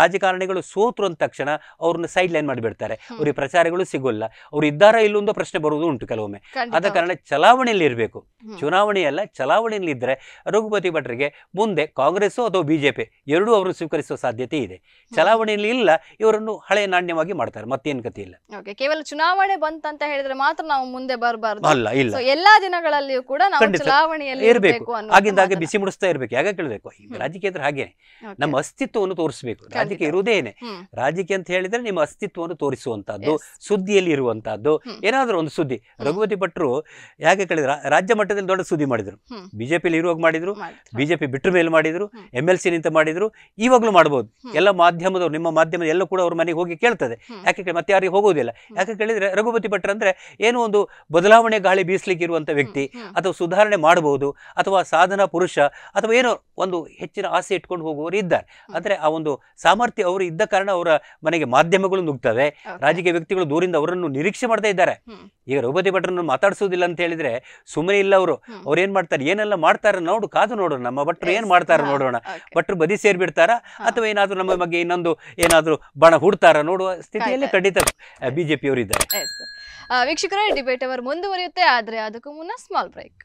S2: ರಾಜಕಾರಣಿಗಳು ಸೋತರು ಅಂದ ತಕ್ಷಣ ಅವ್ರನ್ನ ಸೈಡ್ ಲೈನ್ ಮಾಡಬೇಕು ಬಿಡ್ತಾರೆ ಅವ್ರಿಗೆ ಪ್ರಚಾರಗಳು ಸಿಗೋಲ್ಲ ಅವ್ರು ಇದ್ದಾರ ಇಲ್ಲೊಂದು ಪ್ರಶ್ನೆ ಬರುವುದು ಉಂಟು ಕೆಲವೊಮ್ಮೆ ಆದ ಕಾರಣ ಚಲಾವಣೆಯಲ್ಲಿ ಇರಬೇಕು ಚುನಾವಣೆಯಲ್ಲ ಚಲಾವಣೆಯಲ್ಲಿ ಇದ್ರೆ ರಘುಪತಿ ಭಟ್ರಿಗೆ ಮುಂದೆ ಕಾಂಗ್ರೆಸ್ಸು ಅಥವಾ ಬಿಜೆಪಿ ಎರಡೂ ಅವರು ಸ್ವೀಕರಿಸುವ ಸಾಧ್ಯತೆ ಇದೆ ಚಲಾವಣೆಯಲ್ಲಿ ಇಲ್ಲ ಇವರನ್ನು ಹಳೆ ನಾಣ್ಯವಾಗಿ ಮಾಡ್ತಾರೆ ಮತ್ತೇನು ಕಥೆ ಇಲ್ಲ
S1: ಕೇವಲ ಚುನಾವಣೆ ಬಂತಂತ ಹೇಳಿದ್ರೆ ಮಾತ್ರ ನಾವು ಮುಂದೆ ಬರಬಾರ್ದು ಅಲ್ಲ ಇಲ್ಲ ಎಲ್ಲಾ ದಿನಗಳಲ್ಲಿಯೂ ಕೂಡ ನಾವು ಚಲಾವಣೆಯಲ್ಲಿ ಇರಬೇಕು ಆಗಿಂದಾಗ
S2: ಬಿಸಿ ಮುಡಿಸ್ತಾ ಇರಬೇಕು ಯಾಕೆ ಕೇಳಬೇಕು ರಾಜಕೀಯ ಹಾಗೆ ನಮ್ಮ ಅಸ್ತಿತ್ವವನ್ನು ತೋರಿಸಬೇಕು ರಾಜಕೀಯ ಇರುವುದೇನೆ ರಾಜಕೀಯ ಅಂತ ಹೇಳಿದ್ರೆ ನಿಮ್ಮ ಅಸ್ತಿತ್ವವನ್ನು ತೋರಿಸುವಂತಹದ್ದು ಸುದ್ದಿಯಲ್ಲಿ ಇರುವಂತಹದ್ದು ಏನಾದರೂ ಒಂದು ಸುದ್ದಿ ರಘುಪತಿ ಭಟ್ರು ಯಾಕೆ ಕೇಳಿದ್ರೆ ರಾಜ್ಯ ಮಟ್ಟದಲ್ಲಿ ದೊಡ್ಡ ಸುದ್ದಿ ಮಾಡಿದ್ರು ಬಿಜೆಪಿಲಿ ಇರುವಾಗ ಮಾಡಿದ್ರು ಬಿಜೆಪಿ ಬಿಟ್ಟ ಮೇಲೆ ಮಾಡಿದ್ರು ಎಂ ಎಲ್ ಸಿ ನಿಂತ ಮಾಡಿದ್ರು ಇವಾಗಲೂ ಮಾಡಬಹುದು ಎಲ್ಲ ಮಾಧ್ಯಮದವರು ನಿಮ್ಮ ಮಾಧ್ಯಮದ ಎಲ್ಲ ಕೂಡ ಅವ್ರ ಮನೆಗೆ ಹೋಗಿ ಕೇಳ್ತದೆ ಯಾಕೆ ಮತ್ತೆ ಯಾರಿಗೆ ಹೋಗೋದಿಲ್ಲ ಯಾಕೆ ಕೇಳಿದ್ರೆ ರಘುಪತಿ ಭಟ್ರು ಅಂದ್ರೆ ಏನೋ ಒಂದು ಬದಲಾವಣೆ ಗಾಳಿ ಬೀಸಲಿಕ್ಕೆ ಇರುವಂತ ವ್ಯಕ್ತಿ ಅಥವಾ ಸುಧಾರಣೆ ಮಾಡಬಹುದು ಅಥವಾ ಸಾಧನ ಪುರುಷ ಅಥವಾ ಏನೋ ಒಂದು ಹೆಚ್ಚಿನ ಆಸೆ ಇಟ್ಕೊಂಡು ಹೋಗುವವರು ಇದ್ದಾರೆ ಅಂದರೆ ಆ ಒಂದು ಸಾಮರ್ಥ್ಯ ಅವರು ಇದ್ದ ಕಾರಣ ಅವರ ಮನೆಗೆ ಮಾಧ್ಯಮಗಳು ನುಗ್ತವೆ ರಾಜಕೀಯ ವ್ಯಕ್ತಿಗಳು ದೂರಿಂದ ಅವರನ್ನು ನಿರೀಕ್ಷೆ ಮಾಡ್ತಾ ಇದ್ದಾರೆ ಈಗ ರೌಪದಿ ಭಟ್ರನ್ನು ಮಾತಾಡಿಸೋದಿಲ್ಲ ಅಂತ ಹೇಳಿದ್ರೆ ಸುಮ್ಮನೆ ಇಲ್ಲ ಅವರು ಅವ್ರು ಏನ್ ಮಾಡ್ತಾರೆ ಏನೆಲ್ಲ ಮಾಡ್ತಾರೆ ನೋಡು ಕಾದು ನೋಡೋಣ ನಮ್ಮ ಭಟ್ರು ಏನ್ ಮಾಡ್ತಾರ ನೋಡೋಣ ಭಟ್ರು ಬದಿ ಸೇರ್ಬಿಡ್ತಾರ ಅಥವಾ ಏನಾದ್ರು ನಮ್ಮ ಬಗ್ಗೆ ಇನ್ನೊಂದು ಏನಾದ್ರು ಬಣ ಹುಡ್ತಾರ ನೋಡುವ ಸ್ಥಿತಿಯಲ್ಲಿ ಖಂಡಿತ ಬಿಜೆಪಿಯವರು ಇದ್ದಾರೆ
S1: ವೀಕ್ಷಕರ ಡಿಬೇಟ್ ಅವರು ಮುಂದುವರಿಯುತ್ತೆ ಆದ್ರೆ ಅದಕ್ಕೂ ಮುನ್ನ small break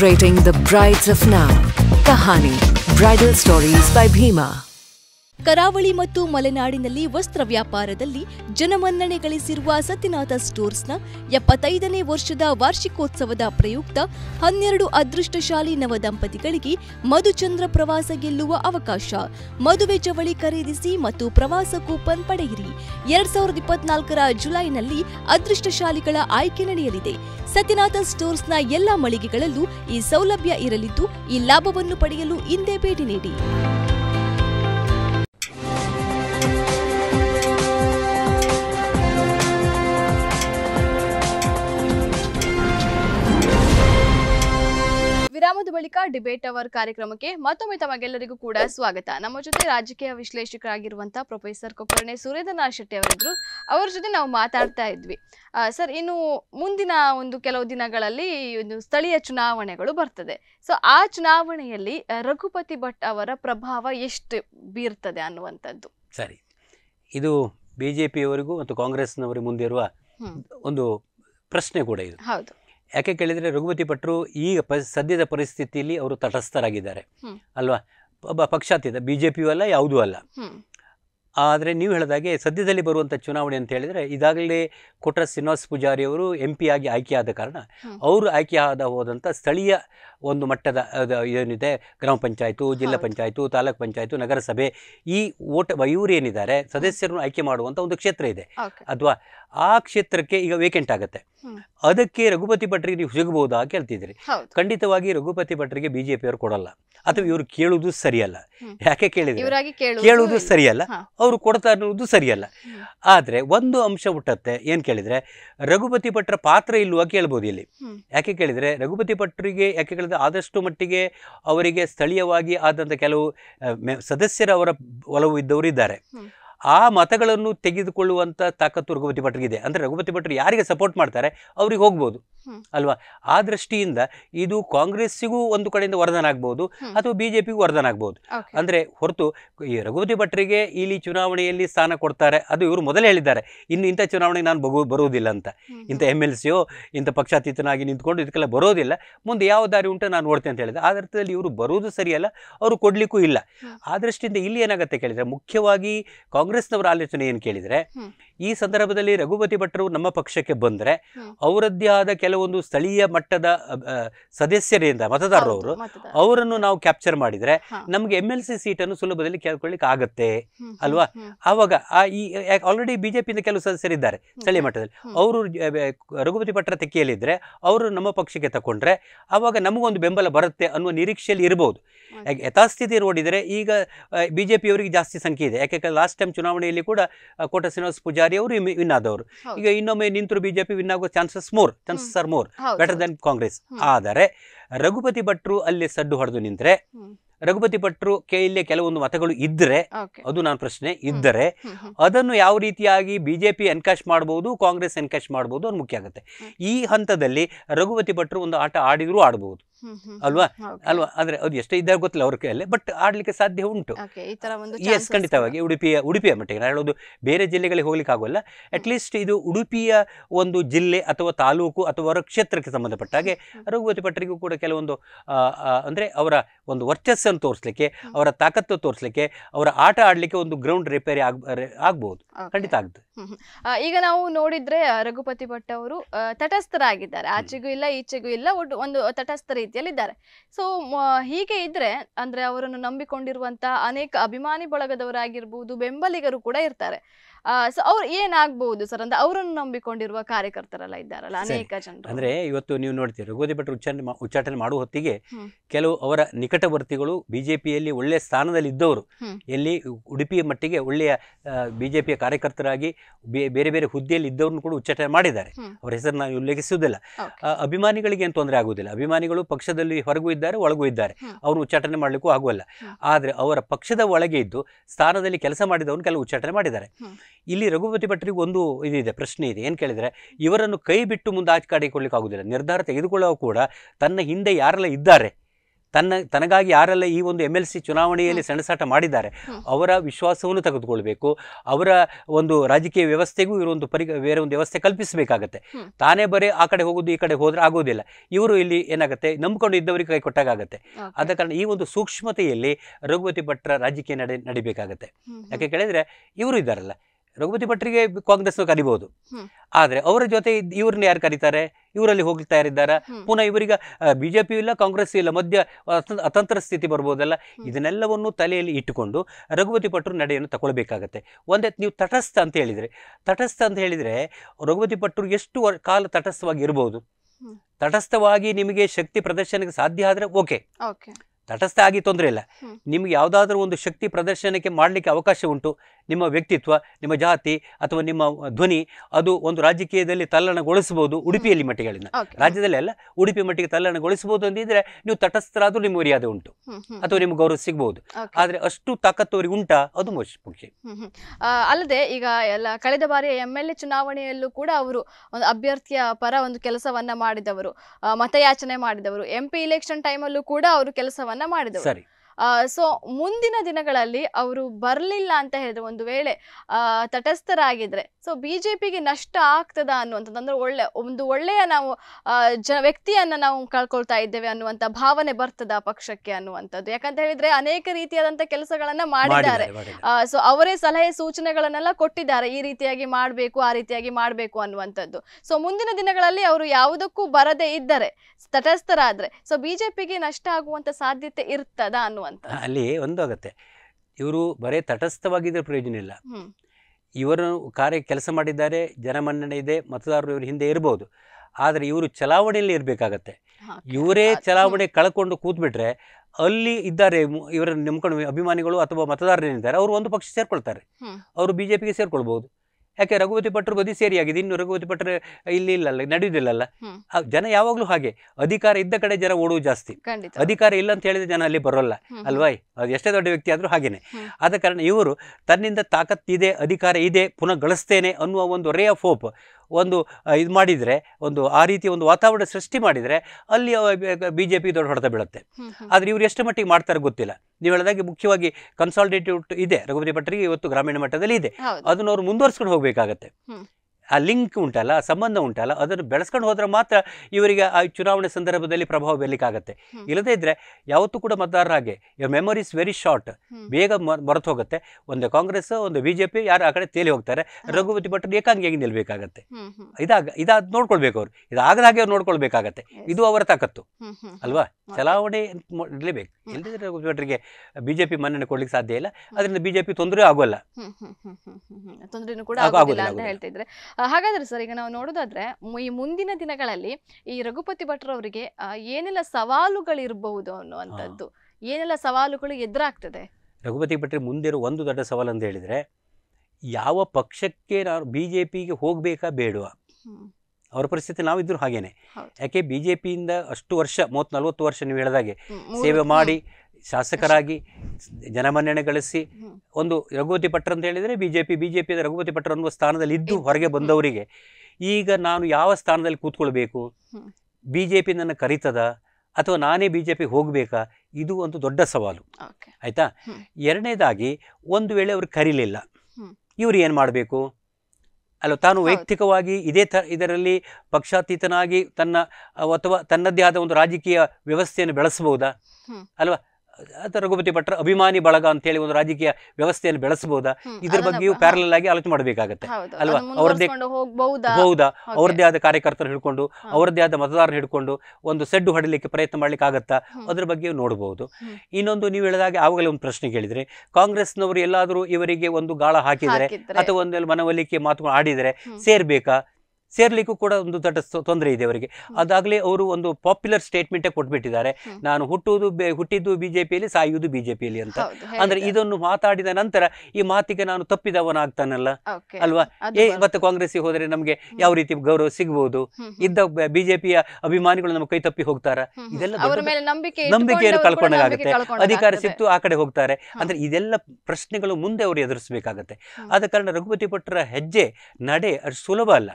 S3: celebrating the brides of now. Kahani, bridal stories by Bhima.
S1: ಕರಾವಳಿ ಮತ್ತು ಮಲೆನಾಡಿನಲ್ಲಿ ವಸ್ತ್ರ ವ್ಯಾಪಾರದಲ್ಲಿ ಜನಮನ್ನಣೆ ಗಳಿಸಿರುವ ಸತ್ಯನಾಥ ಸ್ಟೋರ್ಸ್ನ ಎಪ್ಪತ್ತೈದನೇ ವರ್ಷದ ವಾರ್ಷಿಕೋತ್ಸವದ ಪ್ರಯುಕ್ತ ಹನ್ನೆರಡು ಅದೃಷ್ಟಶಾಲಿ ದಂಪತಿಗಳಿಗೆ ಮಧುಚಂದ್ರ ಪ್ರವಾಸ ಗೆಲ್ಲುವ ಅವಕಾಶ ಮದುವೆ ಚವಳಿ ಖರೀದಿಸಿ ಮತ್ತು ಪ್ರವಾಸ ಕೂಪನ್ ಪಡೆಯಿರಿ ಎರಡ್ ಸಾವಿರದ ಇಪ್ಪತ್ನಾಲ್ಕರ ಜುಲೈನಲ್ಲಿ ಅದೃಷ್ಟಶಾಲಿಗಳ ಆಯ್ಕೆ ನಡೆಯಲಿದೆ ಸತ್ಯನಾಥ ಸ್ಟೋರ್ಸ್ನ ಎಲ್ಲಾ ಮಳಿಗೆಗಳಲ್ಲೂ ಈ ಸೌಲಭ್ಯ ಇರಲಿದ್ದು ಈ ಲಾಭವನ್ನು ಪಡೆಯಲು ಇಂದೇ ಭೇಟಿ ನೀಡಿ ವಿರಾಮದ ಬಳಿಕ ಡಿಬೇಟ್ ಅವರ್ ಕಾರ್ಯಕ್ರಮಕ್ಕೆ ಮತ್ತೊಮ್ಮೆ ತಮಗೆಲ್ಲರಿಗೂ ಕೂಡ ಸ್ವಾಗತ ನಮ್ಮ ಜೊತೆ ರಾಜಕೀಯ ವಿಶ್ಲೇಷಕರಾಗಿರುವಂತಹ ಪ್ರೊಫೆಸರ್ ಕೊಪ್ಪರ್ಣೆ ಸುರೇಂದ್ರನಾಥ ಶೆಟ್ಟಿ ಅವರಿದ್ರು ಅವರ ಜೊತೆ ನಾವು ಮಾತಾಡ್ತಾ ಇದ್ವಿ ಸರ್ ಇನ್ನು ಮುಂದಿನ ಒಂದು ಕೆಲವು ದಿನಗಳಲ್ಲಿ ಒಂದು ಸ್ಥಳೀಯ ಚುನಾವಣೆಗಳು ಬರ್ತದೆ ಸೊ ಆ ಚುನಾವಣೆಯಲ್ಲಿ ರಘುಪತಿ ಭಟ್ ಅವರ ಪ್ರಭಾವ ಎಷ್ಟು ಬೀರ್ತದೆ ಅನ್ನುವಂಥದ್ದು
S2: ಸರಿ ಇದು ಬಿ ಜೆ ಪಿಯವರಿಗೂ ಮತ್ತು ಕಾಂಗ್ರೆಸ್ನವರಿಗೆ ಮುಂದಿರುವ ಒಂದು ಪ್ರಶ್ನೆ ಕೂಡ ಇದು ಹೌದು ಯಾಕೆ ಕೇಳಿದರೆ ರಘುಪತಿ ಭಟ್ರು ಈಗ ಪ ಸದ್ಯದ ಪರಿಸ್ಥಿತಿಯಲ್ಲಿ ಅವರು ತಟಸ್ಥರಾಗಿದ್ದಾರೆ ಅಲ್ವಾ ಪಕ್ಷಾತೀತ ಬಿ ಜೆ ಪಿಯು ಅಲ್ಲ ಯಾವುದೂ ಅಲ್ಲ ಆದರೆ ನೀವು ಹೇಳಿದಾಗೆ ಸದ್ಯದಲ್ಲಿ ಬರುವಂಥ ಚುನಾವಣೆ ಅಂತ ಹೇಳಿದರೆ ಇದಾಗಲೇ ಕೊಟ್ರ ಶ್ರೀನಿವಾಸ ಪೂಜಾರಿ ಅವರು ಎಂ ಪಿ ಆಗಿ ಆದ ಕಾರಣ ಅವರು ಆಯ್ಕೆ ಆದ ಹೋದಂಥ ಸ್ಥಳೀಯ ಒಂದು ಮಟ್ಟದ ಏನಿದೆ ಗ್ರಾಮ ಪಂಚಾಯಿತು ಜಿಲ್ಲಾ ಪಂಚಾಯಿತು ತಾಲೂಕ್ ಪಂಚಾಯಿತು ನಗರಸಭೆ ಈ ಓಟ್ ಇವರು ಏನಿದ್ದಾರೆ ಸದಸ್ಯರನ್ನು ಆಯ್ಕೆ ಮಾಡುವಂಥ ಒಂದು ಕ್ಷೇತ್ರ ಇದೆ ಅಥವಾ ಆ ಕ್ಷೇತ್ರಕ್ಕೆ ಈಗ ವೇಕೆಂಟ್ ಆಗುತ್ತೆ ಅದಕ್ಕೆ ರಘುಪತಿ ಭಟ್ರಿಗೆ ನೀವು ಸಿಗಬಹುದಾ ಕೇಳ್ತಿದ್ರಿ ಖಂಡಿತವಾಗಿ ರಘುಪತಿ ಭಟ್ರಿಗೆ ಅವರು ಕೊಡಲ್ಲ ಅಥವಾ ಇವರು ಕೇಳುವುದು ಸರಿಯಲ್ಲ ಯಾಕೆ ಕೇಳಿದ್ರೆ ಕೇಳುವುದು ಸರಿಯಲ್ಲ ಅವರು ಕೊಡ್ತಾ ಅನ್ನೋದು ಸರಿಯಲ್ಲ ಆದ್ರೆ ಒಂದು ಅಂಶ ಹುಟ್ಟತ್ತೆ ಏನ್ ಕೇಳಿದ್ರೆ ರಘುಪತಿ ಭಟ್ರ ಪಾತ್ರ ಇಲ್ವಾ ಕೇಳ್ಬೋದು ಇಲ್ಲಿ ಯಾಕೆ ಕೇಳಿದ್ರೆ ರಘುಪತಿ ಭಟ್ರಿಗೆ ಯಾಕೆ ಕೇಳಿದ್ರೆ ಆದಷ್ಟು ಮಟ್ಟಿಗೆ ಅವರಿಗೆ ಸ್ಥಳೀಯವಾಗಿ ಆದಂತ ಕೆಲವು ಸದಸ್ಯರ ಅವರ ಒಲವು ಇದ್ದವರು ಇದ್ದಾರೆ ಆ ಮತಗಳನ್ನು ತೆಗೆದುಕೊಳ್ಳುವಂಥ ತಾಕತ್ತು ರಘುಪತಿ ಇದೆ ಅಂದರೆ ರಘುಪತಿ ಭಟ್ರು ಯಾರಿಗೆ ಸಪೋರ್ಟ್ ಮಾಡ್ತಾರೆ ಅವ್ರಿಗೆ ಹೋಗ್ಬೋದು ಅಲ್ವಾ ಆ ದೃಷ್ಟಿಯಿಂದ ಇದು ಕಾಂಗ್ರೆಸ್ಸಿಗೂ ಒಂದು ಕಡೆಯಿಂದ ವರದಾನ ಆಗ್ಬೋದು ಅಥವಾ ಬಿ ಜೆ ಪಿಗೂ ವರದಾನ ಆಗ್ಬೋದು ಅಂದರೆ ಹೊರತು ಈ ರಘುಪತಿ ಭಟ್ರಿಗೆ ಇಲ್ಲಿ ಚುನಾವಣೆಯಲ್ಲಿ ಸ್ಥಾನ ಕೊಡ್ತಾರೆ ಅದು ಇವರು ಮೊದಲೇ ಹೇಳಿದ್ದಾರೆ ಇನ್ನು ಇಂಥ ಚುನಾವಣೆಗೆ ನಾನು ಬಗು ಬರುವುದಿಲ್ಲ ಅಂತ ಇಂಥ ಎಮ್ ಎಲ್ ಸಿಯೋ ಇಂಥ ಪಕ್ಷಾತೀತನಾಗಿ ನಿಂತ್ಕೊಂಡು ಇದಕ್ಕೆಲ್ಲ ಬರೋದಿಲ್ಲ ಮುಂದೆ ಯಾವ ದಾರಿ ಉಂಟು ನಾನು ನೋಡ್ತೇನೆ ಅಂತ ಹೇಳಿದೆ ಆ ಅರ್ಥದಲ್ಲಿ ಇವರು ಬರೋದು ಸರಿಯಲ್ಲ ಅವರು ಕೊಡಲಿಕ್ಕೂ ಇಲ್ಲ ಆ ದೃಷ್ಟಿಯಿಂದ ಇಲ್ಲಿ ಏನಾಗುತ್ತೆ ಕೇಳಿದರೆ ಮುಖ್ಯವಾಗಿ ಕಾಂಗ್ರೆಸ್ ಕಾಂಗ್ರೆಸ್ನವರ ಆಲೋಚನೆ ಏನು ಕೇಳಿದರೆ ಈ ಸಂದರ್ಭದಲ್ಲಿ ರಘುಪತಿ ಭಟ್ರು ನಮ್ಮ ಪಕ್ಷಕ್ಕೆ ಬಂದರೆ ಅವರದ್ದೇ ಆದ ಕೆಲವೊಂದು ಸ್ಥಳೀಯ ಮಟ್ಟದ ಸದಸ್ಯರಿಂದ ಮತದಾರರವರು ಅವರನ್ನು ನಾವು ಕ್ಯಾಪ್ಚರ್ ಮಾಡಿದರೆ ನಮಗೆ ಎಮ್ ಎಲ್ ಸಿ ಸೀಟನ್ನು ಸುಲಭದಲ್ಲಿ ಕೇಳ್ಕೊಳ್ಳಿಕ್ಕೆ ಆಗತ್ತೆ ಅಲ್ವಾ ಆವಾಗ ಆ ಈ ಆಲ್ರೆಡಿ ಬಿಜೆಪಿಯಿಂದ ಕೆಲವು ಸದಸ್ಯರಿದ್ದಾರೆ ಸ್ಥಳೀಯ ಮಟ್ಟದಲ್ಲಿ ಅವರು ರಘುಪತಿ ಭಟ್ರ ತೆಕ್ಕಿಯಲ್ಲಿದ್ದರೆ ಅವರು ನಮ್ಮ ಪಕ್ಷಕ್ಕೆ ತಗೊಂಡ್ರೆ ಆವಾಗ ನಮಗೊಂದು ಬೆಂಬಲ ಬರುತ್ತೆ ಅನ್ನುವ ನಿರೀಕ್ಷೆಯಲ್ಲಿ ಇರಬಹುದು ಯಥಾಸ್ಥಿತಿ ನೋಡಿದರೆ ಈಗ ಬಿಜೆಪಿಯವರಿಗೆ ಜಾಸ್ತಿ ಸಂಖ್ಯೆ ಇದೆ ಯಾಕೆ ಲಾಸ್ಟ್ ಟೈಮ್ ಚುನಾವಣೆಯಲ್ಲಿ ಕೂಡ ಕೋಟ ಶ್ರೀನಿವಾಸ ಪೂಜಾರಿ ಅವರು ವಿನ್ ಆದವರು ಈಗ ಇನ್ನೊಮ್ಮೆ ನಿಂತರು ಬಿಜೆಪಿ ವಿನ್ ಆಗುವ chances more chances are more better than Congress ಆದರೆ ರಘುಪತಿ ಭಟ್ರು ಅಲ್ಲಿ ಸಡ್ಡು ಹೊಡೆದು ನಿಂತರೆ ರಘುಪತಿ ಭಟ್ರು ಇಲ್ಲೇ ಕೆಲವೊಂದು ಮತಗಳು ಇದ್ರೆ ಅದು ನಾನು ಪ್ರಶ್ನೆ ಇದ್ದರೆ ಅದನ್ನು ಯಾವ ರೀತಿಯಾಗಿ ಬಿಜೆಪಿ ಎನ್ಕಾಶ್ ಮಾಡಬಹುದು ಕಾಂಗ್ರೆಸ್ ಎನ್ಕಾಶ್ ಮಾಡಬಹುದು ಅದು ಮುಖ್ಯ ಆಗುತ್ತೆ ಈ ಹಂತದಲ್ಲಿ ರಘುಪತಿ ಭಟ್ರು ಒಂದು ಆಟ ಆಡಿದ್ರು ಆಡಬಹುದು ಅಲ್ವಾ ಅಲ್ವಾ ಅಂದ್ರೆ ಅದು ಎಷ್ಟೇ ಇದ್ದಾಗ ಗೊತ್ತಿಲ್ಲ ಅವ್ರ ಕೈಯಲ್ಲಿ ಬಟ್ ಆಡ್ಲಿಕ್ಕೆ ಸಾಧ್ಯ ಉಂಟು
S1: ಎಸ್ ಖಂಡಿತವಾಗಿ
S2: ಉಡುಪಿಯ ಉಡುಪಿಯ ಮಟ್ಟಿಗೆ ನಾನು ಹೇಳೋದು ಬೇರೆ ಜಿಲ್ಲೆಗಳಿಗೆ ಹೋಗ್ಲಿಕ್ಕೆ ಆಗೋಲ್ಲ ಅಟ್ ಲೀಸ್ಟ್ ಇದು ಉಡುಪಿಯ ಒಂದು ಜಿಲ್ಲೆ ಅಥವಾ ತಾಲೂಕು ಅಥವಾ ಅವರ ಕ್ಷೇತ್ರಕ್ಕೆ ಸಂಬಂಧಪಟ್ಟ ಹಾಗೆ ರಘುಪತಿ ಭಟ್ರಿಗೂ ಕೂಡ ಕೆಲವೊಂದು ಅಂದ್ರೆ ಅವರ ಒಂದು ವರ್ಚಸ್ಸನ್ನು ತೋರಿಸ್ಲಿಕ್ಕೆ ಅವರ ತಾಕತ್ತು ತೋರಿಸ್ಲಿಕ್ಕೆ ಅವರ ಆಟ ಆಡ್ಲಿಕ್ಕೆ ಒಂದು ಗ್ರೌಂಡ್ ರಿಪೇರಿ ಆಗ್ಬೇ ಆಗ್ಬಹುದು ಖಂಡಿತ ಆಗ್ತದೆ
S1: ಈಗ ನಾವು ನೋಡಿದ್ರೆ ರಘುಪತಿ ಭಟ್ ಅವರು ತಟಸ್ಥರಾಗಿದ್ದಾರೆ ಆಚೆಗೂ ಇಲ್ಲ ಈಚೆಗೂ ಇಲ್ಲ ಒಂದು ತಟಸ್ಥರ ಸ್ಥಿತಿಯಲ್ಲಿದ್ದಾರೆ ಸೊ ಹೀಗೆ ಇದ್ರೆ ಅಂದ್ರೆ ಅವರನ್ನು ನಂಬಿಕೊಂಡಿರುವಂತಹ ಅನೇಕ ಅಭಿಮಾನಿ ಬಳಗದವರಾಗಿರ್ಬಹುದು ಬೆಂಬಲಿಗರು ಕೂಡ ಇರ್ತಾರೆ ಸೊ ಅವ್ರು ಏನಾಗಬಹುದು ಸರ್ ಅಂತ ಅವರನ್ನು ನಂಬಿಕೊಂಡಿರುವ ಕಾರ್ಯಕರ್ತರೆಲ್ಲ ಇದ್ದಾರಲ್ಲ ಅನೇಕ ಜನರು ಅಂದ್ರೆ
S2: ಇವತ್ತು ನೀವು ನೋಡ್ತೀರಿ ಗೋಧಿ ಭಟ್ರು ಉಚ್ಚಾಟನೆ ಮಾಡುವ ಹೊತ್ತಿಗೆ ಕೆಲವು ಅವರ ನಿಕಟವರ್ತಿಗಳು ಬಿಜೆಪಿಯಲ್ಲಿ ಒಳ್ಳೆ ಸ್ಥಾನದಲ್ಲಿ ಇದ್ದವರು ಎಲ್ಲಿ ಉಡುಪಿಯ ಮಟ್ಟಿಗೆ ಒಳ್ಳೆಯ ಬಿಜೆಪಿಯ ಕಾರ್ಯಕರ್ತರಾಗಿ ಬೇರೆ ಬೇರೆ ಹುದ್ದೆಯಲ್ಲಿ ಇದ್ದವ್ರನ್ನು ಕೂಡ ಉಚ್ಚಾಟನೆ ಮಾಡಿದ್ದಾರೆ ಅವರ ಹೆಸರನ್ನ ನಾನು ಉಲ್ಲೇಖಿಸುವುದಿಲ್ಲ ಅಭಿಮಾನಿಗಳಿಗೆ ಏನು ತೊಂದರೆ ಆಗುವುದಿಲ್ಲ ಅಭಿಮಾನಿಗಳು ಪಕ್ಷದಲ್ಲಿ ಹೊರಗೂ ಇದ್ದಾರೆ ಒಳಗೂ ಇದ್ದಾರೆ ಅವ್ರನ್ನ ಉಚ್ಚಾಟನೆ ಮಾಡಲಿಕ್ಕೂ ಆಗುವಲ್ಲ ಆದರೆ ಅವರ ಪಕ್ಷದ ಒಳಗೆ ಇದ್ದು ಸ್ಥಾನದಲ್ಲಿ ಕೆಲಸ ಮಾಡಿದವನು ಕೆಲವು ಉಚ್ಚಾಟನೆ ಮಾಡಿದ್ದಾರೆ ಇಲ್ಲಿ ರಘುಪತಿ ಭಟ್ರಿಗೆ ಒಂದು ಇದಿದೆ ಪ್ರಶ್ನೆ ಇದೆ ಏನು ಕೇಳಿದರೆ ಇವರನ್ನು ಕೈ ಬಿಟ್ಟು ಮುಂದೆ ಆಚೆ ಆಗುವುದಿಲ್ಲ ನಿರ್ಧಾರ ತೆಗೆದುಕೊಳ್ಳೋ ಕೂಡ ತನ್ನ ಹಿಂದೆ ಯಾರೆಲ್ಲ ಇದ್ದಾರೆ ತನ್ನ ತನಗಾಗಿ ಯಾರೆಲ್ಲ ಈ ಒಂದು ಎಮ್ ಎಲ್ ಸಿ ಚುನಾವಣೆಯಲ್ಲಿ ಸೆಣಸಾಟ ಮಾಡಿದ್ದಾರೆ ಅವರ ವಿಶ್ವಾಸವನ್ನು ತೆಗೆದುಕೊಳ್ಬೇಕು ಅವರ ಒಂದು ರಾಜಕೀಯ ವ್ಯವಸ್ಥೆಗೂ ಇವರೊಂದು ಪರಿ ಬೇರೆ ಒಂದು ವ್ಯವಸ್ಥೆ ಕಲ್ಪಿಸಬೇಕಾಗತ್ತೆ ತಾನೇ ಬರೀ ಆ ಕಡೆ ಹೋಗೋದು ಈ ಕಡೆ ಹೋದರೆ ಆಗೋದಿಲ್ಲ ಇವರು ಇಲ್ಲಿ ಏನಾಗುತ್ತೆ ನಂಬಿಕೊಂಡು ಇದ್ದವರಿಗೆ ಕೈ ಕೊಟ್ಟಾಗತ್ತೆ ಆದ ಕಾರಣ ಈ ಒಂದು ಸೂಕ್ಷ್ಮತೆಯಲ್ಲಿ ರಘುಪತಿ ಭಟ್ರ ರಾಜಕೀಯ ನಡೆ ನಡಿಬೇಕಾಗತ್ತೆ ಯಾಕೆ ಕೇಳಿದರೆ ಇವರು ಇದ್ದಾರಲ್ಲ ರಘುಪತಿ ಭಟ್ರಿಗೆ ಕಾಂಗ್ರೆಸ್ ಕರಿಬಹುದು ಆದ್ರೆ ಅವರ ಜೊತೆ ಇವ್ರನ್ನ ಯಾರು ಕರೀತಾರೆ ಇವರಲ್ಲಿ ಹೋಗ್ಲಿಕ್ಕೆ ತಯಾರಿದ್ದಾರೆ ಪುನಃ ಇವರಿಗೆ ಬಿಜೆಪಿ ಇಲ್ಲ ಕಾಂಗ್ರೆಸ್ ಇಲ್ಲ ಮಧ್ಯ ಅತಂತ್ರ ಸ್ಥಿತಿ ಬರ್ಬೋದಲ್ಲ ಇದನ್ನೆಲ್ಲವನ್ನು ತಲೆಯಲ್ಲಿ ಇಟ್ಟುಕೊಂಡು ರಘುಪತಿ ಪಟ್ಟರು ನಡೆಯನ್ನು ತಗೊಳ್ಬೇಕಾಗತ್ತೆ ಒಂದೇ ನೀವು ತಟಸ್ಥ ಅಂತ ಹೇಳಿದರೆ ತಟಸ್ಥ ಅಂತ ಹೇಳಿದರೆ ರಘುಪತಿ ಪಟ್ರು ಎಷ್ಟು ಕಾಲ ತಟಸ್ಥವಾಗಿ ಇರಬಹುದು ತಟಸ್ಥವಾಗಿ ನಿಮಗೆ ಶಕ್ತಿ ಪ್ರದರ್ಶನಕ್ಕೆ ಸಾಧ್ಯ ಆದರೆ ಓಕೆ ತಟಸ್ಥ ಆಗಿ ತೊಂದರೆ ಇಲ್ಲ ನಿಮ್ಗೆ ಯಾವುದಾದ್ರೂ ಒಂದು ಶಕ್ತಿ ಪ್ರದರ್ಶನಕ್ಕೆ ಮಾಡಲಿಕ್ಕೆ ಅವಕಾಶ ಉಂಟು ನಿಮ್ಮ ವ್ಯಕ್ತಿತ್ವ ನಿಮ್ಮ ಜಾತಿ ಅಥವಾ ನಿಮ್ಮ ಧ್ವನಿ ಅದು ಒಂದು ರಾಜಕೀಯದಲ್ಲಿ ತಲ್ಲಣಗೊಳಿಸಬಹುದು ಉಡುಪಿಯಲ್ಲಿ ಮಟ್ಟಿಗಳಿಂದ ರಾಜ್ಯದಲ್ಲಿ ಅಲ್ಲ ಉಡುಪಿ ಮಟ್ಟಿಗೆ ತಲ್ಲಣಗೊಳಿಸಬಹುದು ಅಂದಿದ್ರೆ ನೀವು ತಟಸ್ಥರಾದರೂ ನಿಮ್ಮ ಮರ್ಯಾದೆ ಉಂಟು ಅಥವಾ ನಿಮ್ಗೆ ಗೌರವ ಸಿಗಬಹುದು ಆದರೆ ಅಷ್ಟು ತಾಕತ್ತವರಿಗೆ ಉಂಟಾ ಅದು ಮುಖ್ಯ
S1: ಅಲ್ಲದೆ ಈಗ ಎಲ್ಲ ಕಳೆದ ಬಾರಿ ಎಂ ಎಲ್ ಎ ಚುನಾವಣೆಯಲ್ಲೂ ಕೂಡ ಅವರು ಒಂದು ಅಭ್ಯರ್ಥಿಯ ಪರ ಒಂದು ಕೆಲಸವನ್ನ ಮಾಡಿದವರು ಮತಯಾಚನೆ ಮಾಡಿದವರು ಎಂ ಪಿ ಇಲೆಕ್ಷನ್ ಟೈಮಲ್ಲೂ ಕೂಡ ಅವರು ಕೆಲಸವನ್ನ ಮಾಡಿದ್ ಸರಿ ಸೊ ಮುಂದಿನ ದಿನಗಳಲ್ಲಿ ಅವರು ಬರಲಿಲ್ಲ ಅಂತ ಹೇಳಿದ್ರೆ ಒಂದು ವೇಳೆ ತಟಸ್ಥರಾಗಿದ್ರೆ ಸೊ ಬಿಜೆಪಿಗೆ ನಷ್ಟ ಆಗ್ತದ ಅನ್ನುವಂಥದ್ದು ಒಳ್ಳೆ ಒಂದು ಒಳ್ಳೆಯ ನಾವು ಜ ವ್ಯಕ್ತಿಯನ್ನ ನಾವು ಕಳ್ಕೊಳ್ತಾ ಇದ್ದೇವೆ ಅನ್ನುವಂಥ ಭಾವನೆ ಬರ್ತದ ಪಕ್ಷಕ್ಕೆ ಅನ್ನುವಂಥದ್ದು ಯಾಕಂತ ಹೇಳಿದ್ರೆ ಅನೇಕ ರೀತಿಯಾದಂಥ ಕೆಲಸಗಳನ್ನ ಮಾಡಿದ್ದಾರೆ ಸೊ ಅವರೇ ಸಲಹೆ ಸೂಚನೆಗಳನ್ನೆಲ್ಲ ಕೊಟ್ಟಿದ್ದಾರೆ ಈ ರೀತಿಯಾಗಿ ಮಾಡಬೇಕು ಆ ರೀತಿಯಾಗಿ ಮಾಡಬೇಕು ಅನ್ನುವಂಥದ್ದು ಸೊ ಮುಂದಿನ ದಿನಗಳಲ್ಲಿ ಅವರು ಯಾವುದಕ್ಕೂ ಬರದೇ ಇದ್ದರೆ ತಟಸ್ಥರಾದ್ರೆ ಸೊ ಬಿಜೆಪಿಗೆ ನಷ್ಟ ಆಗುವಂತ ಸಾಧ್ಯತೆ ಇರ್ತದ ಅನ್ನುವಂಥ ಅಂತ
S2: ಅಲ್ಲಿ ಒಂದು ಆಗುತ್ತೆ ಇವರು ಬರೀ ತಟಸ್ಥವಾಗಿದ್ದರೆ ಪ್ರಯೋಜನ ಇಲ್ಲ ಇವರು ಕಾರ್ಯ ಕೆಲಸ ಮಾಡಿದ್ದಾರೆ ಜನಮನ್ನಣೆ ಇದೆ ಮತದಾರರು ಇವ್ರ ಹಿಂದೆ ಇರ್ಬೋದು ಆದರೆ ಇವರು ಚಲಾವಣೆಯಲ್ಲಿ ಇರಬೇಕಾಗತ್ತೆ ಇವರೇ ಚಲಾವಣೆ ಕಳ್ಕೊಂಡು ಕೂತ್ಬಿಟ್ರೆ ಅಲ್ಲಿ ಇದ್ದಾರೆ ಇವರ ನಂಬ್ಕೊಂಡು ಅಭಿಮಾನಿಗಳು ಅಥವಾ ಮತದಾರರೇನಿದ್ದಾರೆ ಅವರು ಒಂದು ಪಕ್ಷ ಸೇರ್ಕೊಳ್ತಾರೆ ಅವರು ಬಿ ಜೆ ಪಿಗೆ ಸೇರ್ಕೊಳ್ಬಹುದು ಯಾಕೆ ರಘುಪತಿ ಭಟ್ರು ಬದಿ ಸೇರಿಯಾಗಿದೆ ಇನ್ನು ರಘುಪತಿ ಪಟ್ಟರು ಇಲ್ಲಿ ಇಲ್ಲಲ್ಲ ನಡೆಯುದಿಲ್ಲಲ್ಲ ಜನ ಯಾವಾಗ್ಲೂ ಹಾಗೆ ಅಧಿಕಾರ ಇದ್ದ ಕಡೆ ಜನ ಓಡುವುದು ಜಾಸ್ತಿ ಅಧಿಕಾರ ಇಲ್ಲ ಅಂತ ಹೇಳಿದ್ರೆ ಜನ ಅಲ್ಲಿ ಬರೋಲ್ಲ ಅಲ್ವಾಯ್ ಅದು ಎಷ್ಟೇ ದೊಡ್ಡ ವ್ಯಕ್ತಿ ಆದ್ರೂ ಹಾಗೇನೆ ಆದ ಕಾರಣ ಇವರು ತನ್ನಿಂದ ತಾಕತ್ತಿದೆ ಅಧಿಕಾರ ಇದೆ ಪುನಃ ಗಳಿಸ್ತೇನೆ ಅನ್ನುವ ಒಂದು ರೇ ಆಫ್ ಹೋಪ್ ಒಂದು ಇದು ಮಾಡಿದರೆ ಒಂದು ಆ ರೀತಿ ಒಂದು ವಾತಾವರಣ ಸೃಷ್ಟಿ ಮಾಡಿದರೆ ಅಲ್ಲಿ ಬಿ ಜೆ ಪಿ ದೊಡ್ಡ ಹೊಡೆತ ಬೀಳುತ್ತೆ ಆದರೆ ಇವರು ಎಷ್ಟು ಮಟ್ಟಿಗೆ ಮಾಡ್ತಾರೆ ಗೊತ್ತಿಲ್ಲ ನೀವು ಹೇಳಿದಾಗೆ ಮುಖ್ಯವಾಗಿ ಕನ್ಸಾಲ್ಟೇಟಿವ್ ಇದೆ ರಘುಪತಿ ಭಟ್ಟರಿಗೆ ಇವತ್ತು ಗ್ರಾಮೀಣ ಮಟ್ಟದಲ್ಲಿ ಇದೆ ಅದನ್ನು ಅವ್ರು ಮುಂದುವರ್ಸ್ಕೊಂಡು ಹೋಗಬೇಕಾಗತ್ತೆ ಆ ಲಿಂಕ್ ಉಂಟಲ್ಲ ಸಂಬಂಧ ಉಂಟಲ್ಲ ಅದನ್ನು ಬೆಳೆಸ್ಕೊಂಡು ಹೋದ್ರೆ ಮಾತ್ರ ಇವರಿಗೆ ಆ ಚುನಾವಣೆ ಸಂದರ್ಭದಲ್ಲಿ ಪ್ರಭಾವ ಬೀರಲಿಕ್ಕಾಗತ್ತೆ ಇಲ್ಲದೇ ಇದ್ರೆ ಯಾವತ್ತೂ ಕೂಡ ಮತದಾರರ ಹಾಗೆ ಯುವ ವೆರಿ ಶಾರ್ಟ್ ಬೇಗ ಮರೆತು ಹೋಗುತ್ತೆ ಒಂದು ಕಾಂಗ್ರೆಸ್ ಒಂದು ಬಿ ಜೆ ಪಿ ಯಾರು ಆ ಕಡೆ ತೇಲಿ ಹೋಗ್ತಾರೆ ರಘುಪತಿ ಭಟ್ರು ಏಕಾಂಗಿಯಾಗಿ ನಿಲ್ಬೇಕಾಗತ್ತೆ ಇದಾಗ ಇದಾದ ನೋಡ್ಕೊಳ್ಬೇಕು ಅವರು ಇದಾಗದ ಹಾಗೆ ಅವ್ರು ನೋಡ್ಕೊಳ್ಬೇಕಾಗತ್ತೆ ಇದು ಅವರ ತಾಕತ್ತು ಅಲ್ವಾ ಚಲಾವಣೆ ಇರ್ಲೇಬೇಕು ಇಲ್ಲದಿದ್ರೆ ರಘುಪತಿ ಭಟ್ರಿಗೆ ಬಿಜೆಪಿ ಮನ್ನಣೆ ಕೊಡ್ಲಿಕ್ಕೆ ಸಾಧ್ಯ ಇಲ್ಲ ಅದರಿಂದ ಬಿಜೆಪಿ ಜೆ ತೊಂದರೆ ಆಗೋಲ್ಲ
S1: ತೊಂದರೆ ಕೂಡ ಆಗೋದಿಲ್ಲ ಅಂತ ಹೇಳ್ತಿದ್ರೆ ಹಾಗಾದ್ರೆ ಸರ್ ಈಗ ನಾವು ನೋಡೋದಾದ್ರೆ ಈ ಮುಂದಿನ ದಿನಗಳಲ್ಲಿ ಈ ರಘುಪತಿ ಅವರಿಗೆ ಏನೆಲ್ಲ ಸವಾಲುಗಳಿರಬಹುದು ಅನ್ನುವಂಥದ್ದು ಏನೆಲ್ಲ ಸವಾಲುಗಳು ಎದುರಾಗ್ತದೆ
S2: ರಘುಪತಿ ಭಟ್ರಿ ಮುಂದಿರೋ ಒಂದು ದೊಡ್ಡ ಸವಾಲು ಅಂತ ಹೇಳಿದ್ರೆ ಯಾವ ಪಕ್ಷಕ್ಕೆ ನಾವು ಬಿ ಜೆ ಪಿಗೆ ಹೋಗಬೇಕಾ ಬೇಡವಾ ಅವರ ಪರಿಸ್ಥಿತಿ ನಾವಿದ್ರು ಹಾಗೇನೆ ಯಾಕೆ ಬಿಜೆಪಿಯಿಂದ ಅಷ್ಟು ವರ್ಷ ಮೂವತ್ತು ನಲ್ವತ್ತು ವರ್ಷ ನೀವು ಹೇಳಿದಾಗೆ ಸೇವೆ ಮಾಡಿ ಶಾಸಕರಾಗಿ ಜನಮನ್ನಣೆ ಗಳಿಸಿ ಒಂದು ರಘುಪತಿ ಪಟ್ಟ್ರ ಅಂತ ಹೇಳಿದರೆ B J P B J Raghupati ಭಟ್ರು ಅನ್ನುವ ಸ್ಥಾನದಲ್ಲಿ ಇದ್ದು ಹೊರಗೆ ಬಂದವರಿಗೆ ಈಗ ನಾನು ಯಾವ ಸ್ಥಾನದಲ್ಲಿ ಕೂತ್ಕೊಳ್ಬೇಕು ಬಿ ಜೆ ಪಿ ನನ್ನ ಕರಿತದ ಅಥವಾ ನಾನೇ ಬಿ ಜೆ ಪಿ ಹೋಗಬೇಕಾ ಇದು ಒಂದು ದೊಡ್ಡ ಸವಾಲು ಆಯಿತಾ ಎರಡನೇದಾಗಿ ಒಂದು ವೇಳೆ ಅವರು ಕರೀಲಿಲ್ಲ ಇವರು ಏನು ಮಾಡಬೇಕು ಅಲ್ಲ ತಾನು ವೈಯಕ್ತಿಕವಾಗಿ ಇದೇ ತ ಇದರಲ್ಲಿ ಪಕ್ಷಾತೀತನಾಗಿ ತನ್ನ ಅಥವಾ ತನ್ನದೇ ಆದ ಒಂದು ರಾಜಕೀಯ ವ್ಯವಸ್ಥೆಯನ್ನು ಬೆಳೆಸಬಹುದಾ ಅಲ್ವಾ ಅಥವಾ ರಘುಪತಿ ಭಟ್ರ ಅಭಿಮಾನಿ ಬಳಗ ಅಂತ ಹೇಳಿ ಒಂದು ರಾಜಕೀಯ ವ್ಯವಸ್ಥೆಯನ್ನು ಬೆಳೆಸಬಹುದಾ ಇದ್ರ ಬಗ್ಗೆಯೂ ಪ್ಯಾರಲ್ ಆಗಿ ಆಲೋಚನೆ ಮಾಡಬೇಕಾಗತ್ತೆ ಅಲ್ವಾ ಅವ್ರದ್ದೇ
S1: ಹೌದಾ ಅವ್ರದ್ದೇ
S2: ಆದ ಕಾರ್ಯಕರ್ತರು ಹಿಡ್ಕೊಂಡು ಅವ್ರದ್ದೇ ಆದ ಮತದಾರನ ಹಿಡ್ಕೊಂಡು ಒಂದು ಸೆಡ್ಡು ಹೊಡಲಿಕ್ಕೆ ಪ್ರಯತ್ನ ಮಾಡ್ಲಿಕ್ಕೆ ಆಗತ್ತಾ ಅದ್ರ ಬಗ್ಗೆಯೂ ನೋಡಬಹುದು ಇನ್ನೊಂದು ನೀವು ಹೇಳಿದಾಗ ಆವಾಗಲೇ ಒಂದು ಪ್ರಶ್ನೆ ಕೇಳಿದ್ರೆ ಕಾಂಗ್ರೆಸ್ನವರು ಎಲ್ಲಾದರೂ ಇವರಿಗೆ ಒಂದು ಗಾಳ ಹಾಕಿದರೆ ಅಥವಾ ಒಂದು ಮನವೊಲಿಕೆ ಮಾತು ಆಡಿದರೆ ಸೇರ್ಬೇಕಾ ಸೇರ್ಲಿಕ್ಕೂ ಕೂಡ ಒಂದು ದೊಡ್ಡ ತೊಂದರೆ ಇದೆ ಅವರಿಗೆ ಅದಾಗಲೇ ಅವರು ಒಂದು ಪಾಪ್ಯುಲರ್ ಸ್ಟೇಟ್ಮೆಂಟ್ ಕೊಟ್ಬಿಟ್ಟಿದ್ದಾರೆ ನಾನು ಹುಟ್ಟುವುದು ಹುಟ್ಟಿದ್ದು ಬಿಜೆಪಿಯಲ್ಲಿ ಸಾಯುವುದು ಬಿಜೆಪಿಯಲ್ಲಿ ಅಂತ ಅಂದ್ರೆ ಇದನ್ನು ಮಾತಾಡಿದ ನಂತರ ಈ ಮಾತಿಗೆ ನಾನು ತಪ್ಪಿದವನಾಗ್ತಾನಲ್ಲ ಅಲ್ವಾ ಏ ಮತ್ತೆ ಕಾಂಗ್ರೆಸ್ಗೆ ಹೋದರೆ ನಮಗೆ ಯಾವ ರೀತಿ ಗೌರವ ಸಿಗಬಹುದು ಇದ್ದ ಬಿಜೆಪಿಯ ಅಭಿಮಾನಿಗಳು ನಮ್ಮ ಕೈ ತಪ್ಪಿ ಹೋಗ್ತಾರ ಇದೆಲ್ಲ
S1: ನಂಬಿಕೆಯನ್ನು ಕಳ್ಕೊಂಡಾಗುತ್ತೆ ಅಧಿಕಾರ ಸಿಕ್ತು ಆ
S2: ಕಡೆ ಹೋಗ್ತಾರೆ ಅಂದ್ರೆ ಇದೆಲ್ಲ ಪ್ರಶ್ನೆಗಳು ಮುಂದೆ ಅವರು ಎದುರಿಸಬೇಕಾಗತ್ತೆ ಆದ ಕಾರಣ ರಘುಪತಿ ಭಟ್ರ ಹೆಜ್ಜೆ ನಡೆ ಅಷ್ಟು ಸುಲಭ ಅಲ್ಲ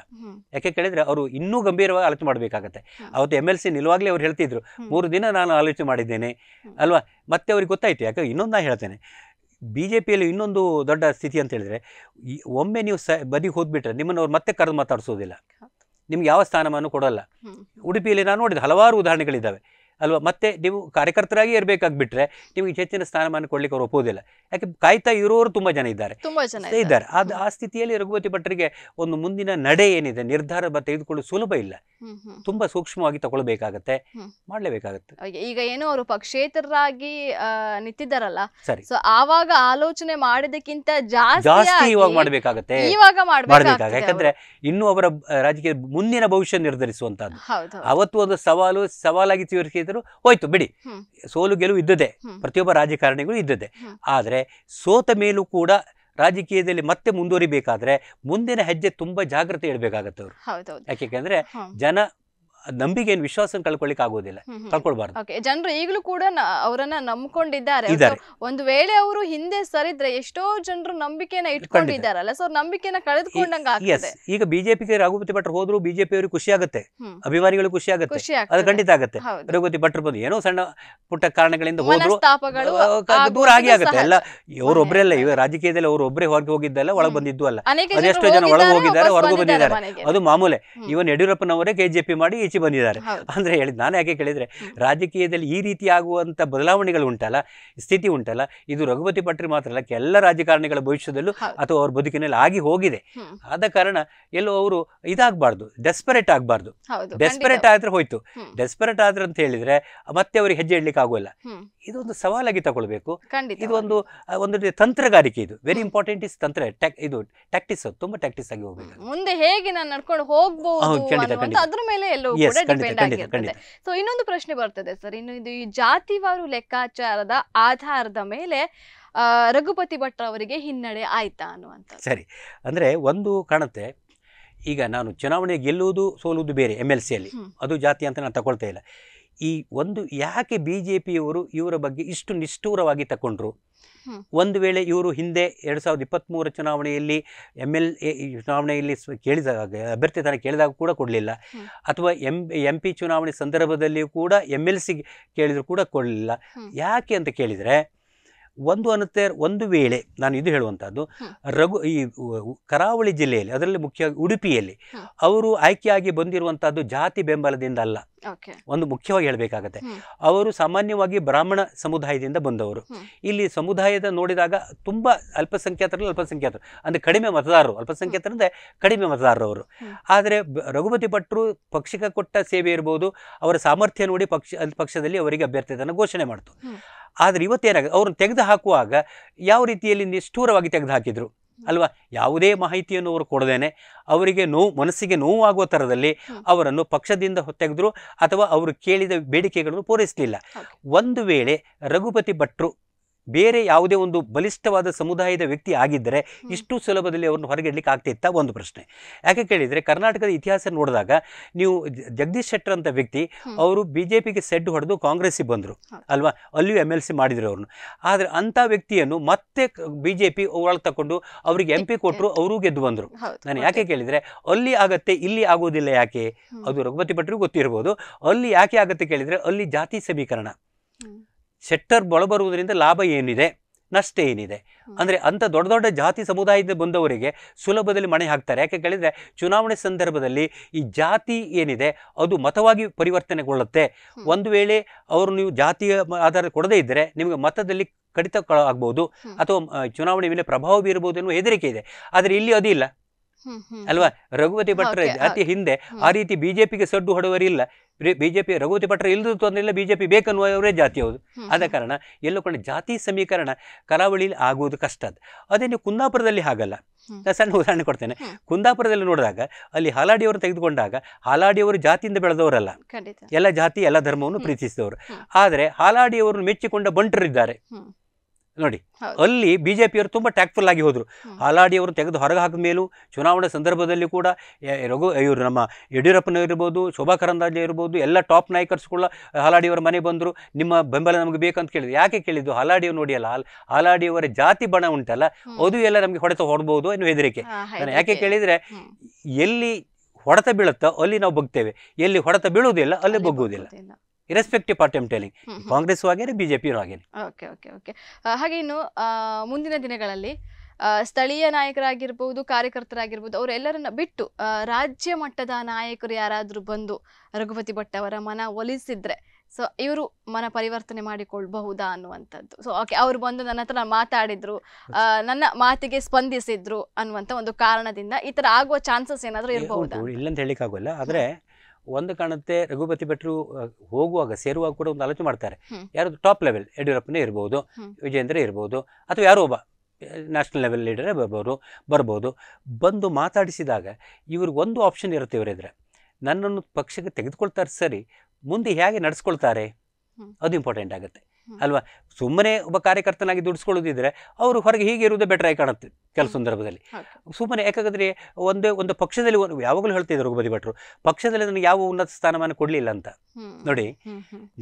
S2: ಯಾಕೆ ಕೇಳಿದ್ರೆ ಅವರು ಇನ್ನೂ ಗಂಭೀರವಾಗಿ ಆಲೋಚನೆ ಮಾಡಬೇಕಾಗತ್ತೆ ಅವತ್ತು ಎಮ್ ಎಲ್ ಸಿ ಅವ್ರು ಹೇಳ್ತಿದ್ರು ಮೂರು ದಿನ ನಾನು ಆಲೋಚನೆ ಮಾಡಿದ್ದೇನೆ ಅಲ್ವಾ ಮತ್ತೆ ಅವ್ರಿಗೆ ಗೊತ್ತಾಯ್ತು ಯಾಕೆ ಇನ್ನೊಂದು ನಾನು ಹೇಳ್ತೇನೆ ಬಿ ಜೆ ಪಿಯಲ್ಲಿ ಇನ್ನೊಂದು ದೊಡ್ಡ ಸ್ಥಿತಿ ಅಂತ ಹೇಳಿದ್ರೆ ಒಮ್ಮೆ ನೀವು ಸ ಬದಿಗೆ ಹೋದ್ಬಿಟ್ರೆ ನಿಮ್ಮನ್ನು ಅವ್ರು ಮತ್ತೆ ಕರೆದು ಮಾತಾಡಿಸೋದಿಲ್ಲ ನಿಮ್ಗೆ ಯಾವ ಸ್ಥಾನಮಾನ ಕೊಡೋಲ್ಲ ಉಡುಪಿಯಲ್ಲಿ ನಾನು ನೋಡಿದ ಹಲವಾರು ಉದಾಹರಣೆಗಳಿದ್ದಾವೆ ಅಲ್ವಾ ಮತ್ತೆ ನೀವು ಕಾರ್ಯಕರ್ತರಾಗಿ ಇರಬೇಕಾಗ್ಬಿಟ್ರೆ ನಿಮಗೆ ಹೆಚ್ಚಿನ ಸ್ಥಾನಮಾನ ಕೊಡ್ಲಿಕ್ಕೆ ಅವ್ರು ಒಪ್ಪೋದಿಲ್ಲ ಯಾಕೆ ಕಾಯ್ತಾ ಇರೋರು ತುಂಬ ಜನ ಇದ್ದಾರೆ ಇದ್ದಾರೆ ಅದು ಆ ಸ್ಥಿತಿಯಲ್ಲಿ ರಘುಪತಿ ಭಟ್ರಿಗೆ ಒಂದು ಮುಂದಿನ ನಡೆ ಏನಿದೆ ನಿರ್ಧಾರ ತೆಗೆದುಕೊಳ್ಳಲು ಸುಲಭ ಇಲ್ಲ ತುಂಬಾ ಸೂಕ್ಷ್ಮವಾಗಿ ತಗೊಳ್ಬೇಕಾಗತ್ತೆ ಮಾಡ್ಲೇಬೇಕಾಗತ್ತೆ
S1: ಈಗ ಏನೋ ಅವರು ಪಕ್ಷೇತರರಾಗಿ ನಿಂತಿದ್ದಾರಲ್ಲ ಸೊ ಆವಾಗ ಆಲೋಚನೆ ಮಾಡಿದಕ್ಕಿಂತ ಜಾಸ್ತಿ ಇವಾಗ ಮಾಡ್ಬೇಕಾಗತ್ತೆ ಇವಾಗ ಮಾಡ್ಬೇಕಾಗತ್ತೆ ಯಾಕಂದ್ರೆ
S2: ಇನ್ನು ಅವರ ರಾಜಕೀಯ ಮುಂದಿನ ಭವಿಷ್ಯ ನಿರ್ಧರಿಸುವಂತದ್ದು ಅವತ್ತು ಒಂದು ಸವಾಲು ಸವಾಲಾಗಿ ಸ್ವೀಕರಿಸಿದ್ರು ಹೋಯ್ತು ಬಿಡಿ ಸೋಲು ಗೆಲುವು ಇದ್ದದೆ ಪ್ರತಿಯೊಬ್ಬ ರಾಜಕಾರಣಿಗಳು ಇದ್ದದೆ ಆದ್ರೆ ಸೋತ ಮೇಲೂ ಕೂಡ ರಾಜಕೀಯದಲ್ಲಿ ಮತ್ತೆ ಮುಂದುವರಿಬೇಕಾದ್ರೆ ಮುಂದಿನ ಹೆಜ್ಜೆ ತುಂಬಾ ಜಾಗ್ರತೆ ಇಡಬೇಕಾಗತ್ತೆ ಅವರು ಯಾಕೆಂದ್ರೆ ಜನ ನಂಬಿಕೆ ಏನು ವಿಶ್ವಾಸ ಕಳ್ಕೊಳ್ಳಿಕ್ ಆಗೋದಿಲ್ಲ ಕಳ್ಕೊಳ್ಬಾರ್ದು
S1: ಜನರು ಈಗಲೂ ಕೂಡ ಅವರನ್ನ ನಂಬಿಕೊಂಡಿದ್ದಾರೆ ಒಂದು ವೇಳೆ ಅವರು ಹಿಂದೆ ಸರಿದ್ರೆ ಎಷ್ಟೋ ಜನರು ನಂಬಿಕೆನ ಇಟ್ಕೊಂಡಿದ್ದಾರಲ್ಲ ಸೊ ನಂಬಿಕೆನ ಕಳೆದುಕೊಂಡಂಗ
S2: ಈಗ ಬಿಜೆಪಿ ರಘುಪತಿ ಭಟ್ರ ಹೋದ್ರು ಬಿಜೆಪಿ ಅವ್ರಿಗೆ ಖುಷಿ ಆಗುತ್ತೆ ಅಭಿಮಾನಿಗಳು ಖುಷಿ ಆಗುತ್ತೆ ಅದು ಖಂಡಿತ ಆಗುತ್ತೆ ರಘುಪತಿ ಭಟ್ರ ಬಂದು ಏನೋ ಸಣ್ಣ ಪುಟ್ಟ ಕಾರಣಗಳಿಂದ ಹೋದ್ರು
S1: ದೂರ ಆಗಿ ಆಗುತ್ತೆ ಎಲ್ಲ
S2: ಅಲ್ಲ ಇವ ರಾಜಕೀಯದಲ್ಲಿ ಅವರು ಒಬ್ಬರೇ ಹೊರಗೆ ಹೋಗಿದ್ದಲ್ಲ ಒಳಗೆ ಬಂದಿದ್ದು ಅಲ್ಲ ಅದೆಷ್ಟೋ ಜನ ಒಳಗೆ ಹೋಗಿದ್ದಾರೆ ಹೊರಗೂ ಬಂದಿದ್ದಾರೆ ಅದು ಮಾಮೂಲೆ ಇವನ್ ಯಡಿಯೂರಪ್ಪನವರೇ ಕೆಜೆಪಿ ಮಾಡಿ ಮುಚ್ಚಿ ಬಂದಿದ್ದಾರೆ ಅಂದ್ರೆ ಹೇಳಿದ್ ನಾನು ಯಾಕೆ ಕೇಳಿದ್ರೆ ರಾಜಕೀಯದಲ್ಲಿ ಈ ರೀತಿ ಆಗುವಂತ ಬದಲಾವಣೆಗಳು ಉಂಟಲ್ಲ ಸ್ಥಿತಿ ಉಂಟಲ್ಲ ಇದು ರಘುಪತಿ ಪಟ್ರಿ ಮಾತ್ರ ಅಲ್ಲ ಎಲ್ಲ ರಾಜಕಾರಣಿಗಳ ಭವಿಷ್ಯದಲ್ಲೂ ಅಥವಾ ಅವ್ರ ಬದುಕಿನಲ್ಲಿ ಆಗಿ ಹೋಗಿದೆ ಆದ ಕಾರಣ ಎಲ್ಲೋ ಅವರು ಇದಾಗಬಾರ್ದು ಡೆಸ್ಪರೇಟ್ ಆಗಬಾರ್ದು ಡೆಸ್ಪರೇಟ್ ಆದ್ರೆ ಹೋಯ್ತು ಡೆಸ್ಪರೇಟ್ ಆದ್ರೆ ಅಂತ ಹೇಳಿದ್ರೆ ಮತ್ತೆ ಅವ್ರಿಗೆ ಹೆಜ್ಜೆ ಇಡ್ಲಿಕ್ಕೆ ಆಗೋಲ್ಲ ಇದೊಂದು ಸವಾಲಾಗಿ ತಗೊಳ್ಬೇಕು ಇದು ಒಂದು ಒಂದು ತಂತ್ರಗಾರಿಕೆ ಇದು ವೆರಿ ಇಂಪಾರ್ಟೆಂಟ್ ಇಸ್ ತಂತ್ರ ಇದು ಟ್ಯಾಕ್ಟಿಸ್ ತುಂಬಾ ಟ್ಯಾಕ್ಟಿಸ್ ಆಗಿ ಹೋಗ್ಬೇಕು
S1: ಮುಂದೆ ಹೇಗೆ ನಾನು ನಡ್ಕೊಂಡು ಹೋಗ್ಬೋದು ಅದ್ರ ಮೇಲೆ ಎಲ್ಲೋ ಸೊ ಇನ್ನೊಂದು ಪ್ರಶ್ನೆ ಬರ್ತದೆ ಸರ್ ಇನ್ನು ಇದು ಈ ಜಾತಿವಾರು ಲೆಕ್ಕಾಚಾರದ ಆಧಾರದ ಮೇಲೆ ರಘುಪತಿ ಭಟ್ ಅವರಿಗೆ ಹಿನ್ನಡೆ ಆಯ್ತಾ ಅನ್ನುವಂತ
S2: ಸರಿ ಅಂದ್ರೆ ಒಂದು ಕಾಣುತ್ತೆ ಈಗ ನಾನು ಚುನಾವಣೆ ಗೆಲ್ಲುವುದು ಸೋಲುವುದು ಬೇರೆ ಎಮ್ ಎಲ್ ಸಿಯಲ್ಲಿ ಅದು ಜಾತಿ ಅಂತ ನಾನು ತಗೊಳ್ತಾ ಇಲ್ಲ ಈ ಒಂದು ಯಾಕೆ ಬಿ ಜೆ ಪಿಯವರು ಇವರ ಬಗ್ಗೆ ಇಷ್ಟು ನಿಷ್ಠೂರವಾಗಿ ತಗೊಂಡ್ರು ಒಂದು ವೇಳೆ ಇವರು ಹಿಂದೆ ಎರಡು ಸಾವಿರದ ಇಪ್ಪತ್ತ್ಮೂರು ಚುನಾವಣೆಯಲ್ಲಿ ಎಮ್ ಎಲ್ ಎ ಚುನಾವಣೆಯಲ್ಲಿ ಕೇಳಿದಾಗ ಅಭ್ಯರ್ಥಿ ತಾನೆ ಕೇಳಿದಾಗ ಕೂಡ ಕೊಡಲಿಲ್ಲ ಅಥವಾ ಎಂ ಎಂ ಪಿ ಚುನಾವಣೆ ಸಂದರ್ಭದಲ್ಲಿಯೂ ಕೂಡ ಎಮ್ ಎಲ್ ಸಿ ಕೇಳಿದ್ರು ಕೂಡ ಕೊಡಲಿಲ್ಲ ಯಾಕೆ ಅಂತ ಕೇಳಿದರೆ ಒಂದು ಅನ್ನತ್ತೆ ಒಂದು ವೇಳೆ ನಾನು ಇದು ಹೇಳುವಂಥದ್ದು ರಘು ಈ ಕರಾವಳಿ ಜಿಲ್ಲೆಯಲ್ಲಿ ಅದರಲ್ಲಿ ಮುಖ್ಯವಾಗಿ ಉಡುಪಿಯಲ್ಲಿ ಅವರು ಆಯ್ಕೆಯಾಗಿ ಬಂದಿರುವಂತಹದ್ದು ಜಾತಿ ಬೆಂಬಲದಿಂದ ಅಲ್ಲ ಒಂದು ಮುಖ್ಯವಾಗಿ ಹೇಳಬೇಕಾಗತ್ತೆ ಅವರು ಸಾಮಾನ್ಯವಾಗಿ ಬ್ರಾಹ್ಮಣ ಸಮುದಾಯದಿಂದ ಬಂದವರು ಇಲ್ಲಿ ಸಮುದಾಯದ ನೋಡಿದಾಗ ತುಂಬ ಅಲ್ಪಸಂಖ್ಯಾತರಲ್ಲಿ ಅಲ್ಪಸಂಖ್ಯಾತರು ಅಂದ್ರೆ ಕಡಿಮೆ ಮತದಾರರು ಅಲ್ಪಸಂಖ್ಯಾತರಂದ್ರೆ ಕಡಿಮೆ ಮತದಾರರು ಅವರು ಆದರೆ ರಘುಪತಿ ಭಟ್ರು ಪಕ್ಷಕ್ಕೆ ಕೊಟ್ಟ ಸೇವೆ ಇರ್ಬೋದು ಅವರ ಸಾಮರ್ಥ್ಯ ನೋಡಿ ಪಕ್ಷ ಪಕ್ಷದಲ್ಲಿ ಅವರಿಗೆ ಅಭ್ಯರ್ಥಿಗಳನ್ನು ಘೋಷಣೆ ಮಾಡ್ತು ಆದರೆ ಇವತ್ತೇನಾಗ ಅವ್ರನ್ನ ತೆಗೆದು ಹಾಕುವಾಗ ಯಾವ ರೀತಿಯಲ್ಲಿ ನಿಷ್ಠೂರವಾಗಿ ತೆಗೆದು ಹಾಕಿದರು ಅಲ್ವಾ ಯಾವುದೇ ಮಾಹಿತಿಯನ್ನು ಅವರು ಕೊಡದೇನೆ ಅವರಿಗೆ ನೋವು ಮನಸ್ಸಿಗೆ ನೋವಾಗುವ ಥರದಲ್ಲಿ ಅವರನ್ನು ಪಕ್ಷದಿಂದ ತೆಗೆದ್ರು ಅಥವಾ ಅವರು ಕೇಳಿದ ಬೇಡಿಕೆಗಳನ್ನು ಪೂರೈಸಲಿಲ್ಲ ಒಂದು ವೇಳೆ ರಘುಪತಿ ಭಟ್ರು ಬೇರೆ ಯಾವುದೇ ಒಂದು ಬಲಿಷ್ಠವಾದ ಸಮುದಾಯದ ವ್ಯಕ್ತಿ ಆಗಿದ್ದರೆ ಇಷ್ಟು ಸುಲಭದಲ್ಲಿ ಅವ್ರನ್ನ ಹೊರಗೆ ಇಡ್ಲಿಕ್ಕೆ ಆಗ್ತಿತ್ತ ಒಂದು ಪ್ರಶ್ನೆ ಯಾಕೆ ಕೇಳಿದರೆ ಕರ್ನಾಟಕದ ಇತಿಹಾಸ ನೋಡಿದಾಗ ನೀವು ಜಗದೀಶ್ ಶೆಟ್ಟರ್ ಅಂತ ವ್ಯಕ್ತಿ ಅವರು ಬಿ ಜೆ ಪಿಗೆ ಸೆಡ್ ಹೊಡೆದು ಕಾಂಗ್ರೆಸ್ಸಿಗೆ ಬಂದರು ಅಲ್ವಾ ಅಲ್ಲಿಯೂ ಎಮ್ ಎಲ್ ಸಿ ಮಾಡಿದ್ರು ಅವ್ರನ್ನ ಆದರೆ ಅಂಥ ವ್ಯಕ್ತಿಯನ್ನು ಮತ್ತೆ ಬಿ ಜೆ ಪಿ ಒಳಗೆ ತಗೊಂಡು ಅವರಿಗೆ ಎಂ ಪಿ ಕೊಟ್ಟರು ಅವರು ಗೆದ್ದು ಬಂದರು ನಾನು ಯಾಕೆ ಕೇಳಿದರೆ ಅಲ್ಲಿ ಆಗತ್ತೆ ಇಲ್ಲಿ ಆಗೋದಿಲ್ಲ ಯಾಕೆ ಅದು ರಘುಪತಿ ಭಟ್ರಿಗೂ ಗೊತ್ತಿರ್ಬೋದು ಅಲ್ಲಿ ಯಾಕೆ ಆಗತ್ತೆ ಕೇಳಿದರೆ ಅಲ್ಲಿ ಜಾತಿ ಸಮೀಕರಣ ಶೆಟ್ಟರ್ ಒಳಬರುವುದರಿಂದ ಲಾಭ ಏನಿದೆ ನಷ್ಟ ಏನಿದೆ ಅಂದರೆ ಅಂಥ ದೊಡ್ಡ ದೊಡ್ಡ ಜಾತಿ ಸಮುದಾಯದ ಬಂದವರಿಗೆ ಸುಲಭದಲ್ಲಿ ಮಣೆ ಹಾಕ್ತಾರೆ ಯಾಕೆ ಕೇಳಿದರೆ ಚುನಾವಣೆ ಸಂದರ್ಭದಲ್ಲಿ ಈ ಜಾತಿ ಏನಿದೆ ಅದು ಮತವಾಗಿ ಪರಿವರ್ತನೆಗೊಳ್ಳುತ್ತೆ ಒಂದು ವೇಳೆ ಅವರು ನೀವು ಜಾತಿಯ ಆಧಾರ ಕೊಡದೇ ಇದ್ದರೆ ನಿಮಗೆ ಮತದಲ್ಲಿ ಕಡಿತ ಆಗ್ಬೋದು ಅಥವಾ ಚುನಾವಣೆ ಮೇಲೆ ಪ್ರಭಾವ ಬೀರಬಹುದು ಎನ್ನುವ ಹೆದರಿಕೆ ಇದೆ ಆದರೆ ಇಲ್ಲಿ ಅದಿಲ್ಲ ಅಲ್ವಾ ರಘುಪತಿ ಭಟ್ರ ಅತಿ ಹಿಂದೆ ಆ ರೀತಿ ಬಿಜೆಪಿಗೆ ಸಡ್ಡು ಇಲ್ಲ ಬಿಜೆಪಿ ರಘುಪತಿ ಭಟ್ರ ಇಲ್ಲದ ತೊಂದರೆ ಇಲ್ಲ ಬಿಜೆಪಿ ಬೇಕನ್ನುವವರೇ ಜಾತಿ ಹೌದು ಆದ ಕಾರಣ ಎಲ್ಲೋ ಕೂಡ ಜಾತಿ ಸಮೀಕರಣ ಕರಾವಳಿಯಲ್ಲಿ ಆಗುವುದು ಕಷ್ಟ ಅದೇ ನೀವು ಕುಂದಾಪುರದಲ್ಲಿ ಹಾಗಲ್ಲ ನಾನು ಸಣ್ಣ ಉದಾಹರಣೆ ಕೊಡ್ತೇನೆ ಕುಂದಾಪುರದಲ್ಲಿ ನೋಡಿದಾಗ ಅಲ್ಲಿ ಹಾಲಾಡಿಯವರು ತೆಗೆದುಕೊಂಡಾಗ ಹಾಲಾಡಿಯವರು ಜಾತಿಯಿಂದ ಬೆಳೆದವರಲ್ಲ ಎಲ್ಲ ಜಾತಿ ಎಲ್ಲ ಧರ್ಮವನ್ನು ಪ್ರೀತಿಸಿದವರು ಆದರೆ ಹಾಲಾಡಿಯವರನ್ನು ಮೆಚ್ಚಿಕೊಂಡ ಬಂಟರಿದ್ದಾರೆ ನೋಡಿ ಅಲ್ಲಿ ಪಿಯವರು ತುಂಬ ಟ್ಯಾಕ್ಟ್ಫುಲ್ ಆಗಿ ಹೋದರು ಹಾಲಾಡಿಯವರು ತೆಗೆದು ಹೊರಗೆ ಹಾಕಿದ ಮೇಲೂ ಚುನಾವಣೆ ಸಂದರ್ಭದಲ್ಲಿ ಕೂಡ ರಘು ಇವರು ನಮ್ಮ ಇರ್ಬೋದು ಶೋಭಾ ಕರಂದಾಜೆ ಇರ್ಬೋದು ಎಲ್ಲ ಟಾಪ್ ನಾಯಕರ್ಸ್ ಕೂಡ ಹಾಲಾಡಿಯವರ ಮನೆ ಬಂದರು ನಿಮ್ಮ ಬೆಂಬಲ ನಮಗೆ ಬೇಕಂತ ಕೇಳಿದ್ರು ಯಾಕೆ ಕೇಳಿದ್ದು ಹಾಲಾಡಿಯವ್ರು ನೋಡಿಯಲ್ಲ ಹಾಲ್ ಹಾಲಾಡಿಯವರ ಜಾತಿ ಬಣ ಉಂಟಲ್ಲ ಅದು ಎಲ್ಲ ನಮಗೆ ಹೊಡೆತ ಹೊಡ್ಬೋದು ಎನ್ನುವ ಹೆದರಿಕೆ ನಾನು ಯಾಕೆ ಕೇಳಿದರೆ ಎಲ್ಲಿ ಹೊಡೆತ ಬೀಳುತ್ತೋ ಅಲ್ಲಿ ನಾವು ಬಗ್ತೇವೆ ಎಲ್ಲಿ ಹೊಡೆತ ಬೀಳುವುದಿಲ್ಲ ಅಲ್ಲಿ ಬಗ್ಗುವುದಿಲ್ಲ ಇರೆಸ್ಪೆಕ್ಟಿವ್ ಪಾರ್ಟಿ ಆಮ್ ಕಾಂಗ್ರೆಸ್
S1: ಹಾಗೆ ಇನ್ನು ಮುಂದಿನ ದಿನಗಳಲ್ಲಿ ಸ್ಥಳೀಯ ನಾಯಕರಾಗಿರ್ಬೋದು ಕಾರ್ಯಕರ್ತರಾಗಿರ್ಬೋದು ಅವರೆಲ್ಲರನ್ನ ಬಿಟ್ಟು ರಾಜ್ಯ ಮಟ್ಟದ ನಾಯಕರು ಯಾರಾದರೂ ಬಂದು ರಘುಪತಿ ಭಟ್ ಅವರ ಮನ ಒಲಿಸಿದ್ರೆ ಸೊ ಇವರು ಮನ ಪರಿವರ್ತನೆ ಮಾಡಿಕೊಳ್ಬಹುದಾ ಅನ್ನುವಂಥದ್ದು ಸೊ ಓಕೆ ಅವರು ಬಂದು ನನ್ನ ಹತ್ರ ಮಾತಾಡಿದ್ರು ನನ್ನ ಮಾತಿಗೆ ಸ್ಪಂದಿಸಿದ್ರು ಅನ್ನುವಂಥ ಒಂದು ಕಾರಣದಿಂದ ಈ ತರ ಆಗುವ ಚಾನ್ಸಸ್ ಏನಾದರೂ ಇರಬಹುದು
S2: ಇಲ್ಲಂತ ಹೇಳಿಕ್ಕಾಗಲ್ಲ ಆದರೆ ಒಂದು ಕಾಣುತ್ತೆ ರಘುಪತಿ ಭಟ್ರು ಹೋಗುವಾಗ ಸೇರುವಾಗ ಕೂಡ ಒಂದು ಆಲೋಚನೆ ಮಾಡ್ತಾರೆ ಯಾರು ಟಾಪ್ ಲೆವೆಲ್ ಯಡಿಯೂರಪ್ಪನೇ ಇರ್ಬೋದು ವಿಜೇಂದ್ರ ಇರ್ಬೋದು ಅಥವಾ ಯಾರೋ ಒಬ್ಬ ನ್ಯಾಷನಲ್ ಲೆವೆಲ್ ಲೀಡರೇ ಬರ್ಬೋದು ಬರ್ಬೋದು ಬಂದು ಮಾತಾಡಿಸಿದಾಗ ಇವ್ರಿಗೆ ಒಂದು ಆಪ್ಷನ್ ಇರುತ್ತೆ ಇವರಿದ್ರೆ ನನ್ನನ್ನು ಪಕ್ಷಕ್ಕೆ ತೆಗೆದುಕೊಳ್ತಾರೆ ಸರಿ ಮುಂದೆ ಹೇಗೆ ನಡೆಸ್ಕೊಳ್ತಾರೆ ಅದು ಇಂಪಾರ್ಟೆಂಟ್ ಆಗುತ್ತೆ ಅಲ್ವಾ ಸುಮ್ಮನೆ ಒಬ್ಬ ಕಾರ್ಯಕರ್ತನಾಗಿ ದುಡಿಸ್ಕೊಳ್ಳೋದಿದ್ರೆ ಅವರು ಹೊರಗೆ ಹೀಗೆ ಇರುವುದೇ ಬೆಟರ್ ಆಗಿ ಕಾಣುತ್ತೆ ಕೆಲವು ಸಂದರ್ಭದಲ್ಲಿ ಸುಮ್ಮನೆ ಯಾಕಂದ್ರೆ ಒಂದೇ ಒಂದು ಪಕ್ಷದಲ್ಲಿ ಯಾವಾಗಲೂ ಹೇಳ್ತಿದ್ರು ರಘುಪತಿ ಭಟ್ರು ಪಕ್ಷದಲ್ಲಿ ನನಗೆ ಯಾವ ಉನ್ನತ ಸ್ಥಾನಮಾನ ಕೊಡಲಿಲ್ಲ ಅಂತ ನೋಡಿ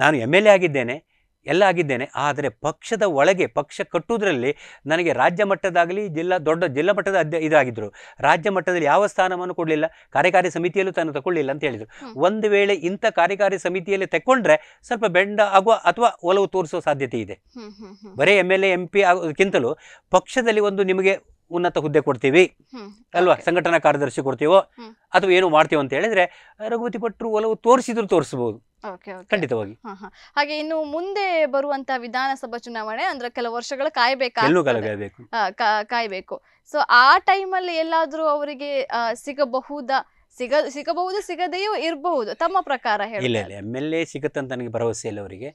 S2: ನಾನು ಎಮ್ ಎಲ್ ಎ ಆಗಿದ್ದೇನೆ ಎಲ್ಲ ಆಗಿದ್ದೇನೆ ಆದರೆ ಪಕ್ಷದ ಒಳಗೆ ಪಕ್ಷ ಕಟ್ಟುವುದರಲ್ಲಿ ನನಗೆ ರಾಜ್ಯ ಮಟ್ಟದಾಗಲಿ ಜಿಲ್ಲಾ ದೊಡ್ಡ ಜಿಲ್ಲಾ ಮಟ್ಟದ ಅಧ್ಯ ಇದಾಗಿದ್ದರು ರಾಜ್ಯ ಮಟ್ಟದಲ್ಲಿ ಯಾವ ಸ್ಥಾನವನ್ನು ಕೊಡಲಿಲ್ಲ ಕಾರ್ಯಕಾರಿ ಸಮಿತಿಯಲ್ಲೂ ತಾನು ತಗೊಳ್ಳಿಲ್ಲ ಅಂತ ಹೇಳಿದರು ಒಂದು ವೇಳೆ ಇಂಥ ಕಾರ್ಯಕಾರಿ ಸಮಿತಿಯಲ್ಲಿ ತಗೊಂಡ್ರೆ ಸ್ವಲ್ಪ ಬೆಂಡ ಆಗುವ ಅಥವಾ ಒಲವು ತೋರಿಸುವ ಸಾಧ್ಯತೆ ಇದೆ ಬರೀ M L A M P ಆಗೋದಕ್ಕಿಂತಲೂ ಪಕ್ಷದಲ್ಲಿ ಒಂದು ನಿಮಗೆ ಉನ್ನತ ಹುದ್ದೆ ಕೊಡ್ತೀವಿ ಅಲ್ವಾ ಸಂಘಟನಾ ಕಾರ್ಯದರ್ಶಿ ಕೊಡ್ತೀವೋ ಅಥವಾ ಏನು ಮಾಡ್ತೀವೋ ಅಂತ ಹೇಳಿದ್ರೆ ರಘುಪತಿ ಭಟ್ರು ಒಲವು ತೋರಿಸಿದ್ರು ತೋರಿಸ್ಬೋದು ಖಂಡಿತವಾಗಿ
S1: ಹಾಗೆ ಇನ್ನು ಮುಂದೆ ಬರುವಂತ ವಿಧಾನಸಭಾ ಚುನಾವಣೆ ಅಂದ್ರೆ ಕೆಲವು ವರ್ಷಗಳು ಕಾಯ್ಬೇಕು ಕಾಯಬೇಕು ಕಾಯ್ಬೇಕು ಸೊ ಆ ಟೈಮಲ್ಲಿ ಎಲ್ಲಾದ್ರೂ ಅವರಿಗೆ ಸಿಗಬಹುದ ಸಿಗ ಸಿಗಬಹುದು ಸಿಗದೆಯೂ ಇರಬಹುದು ತಮ್ಮ ಪ್ರಕಾರ ಹೇಳಿ ಇಲ್ಲ
S2: ಎಮ್ ಎಲ್ ಎ ಸಿಗುತ್ತೆ ನನಗೆ ಭರವಸೆ ಇಲ್ಲ ಅವರಿಗೆ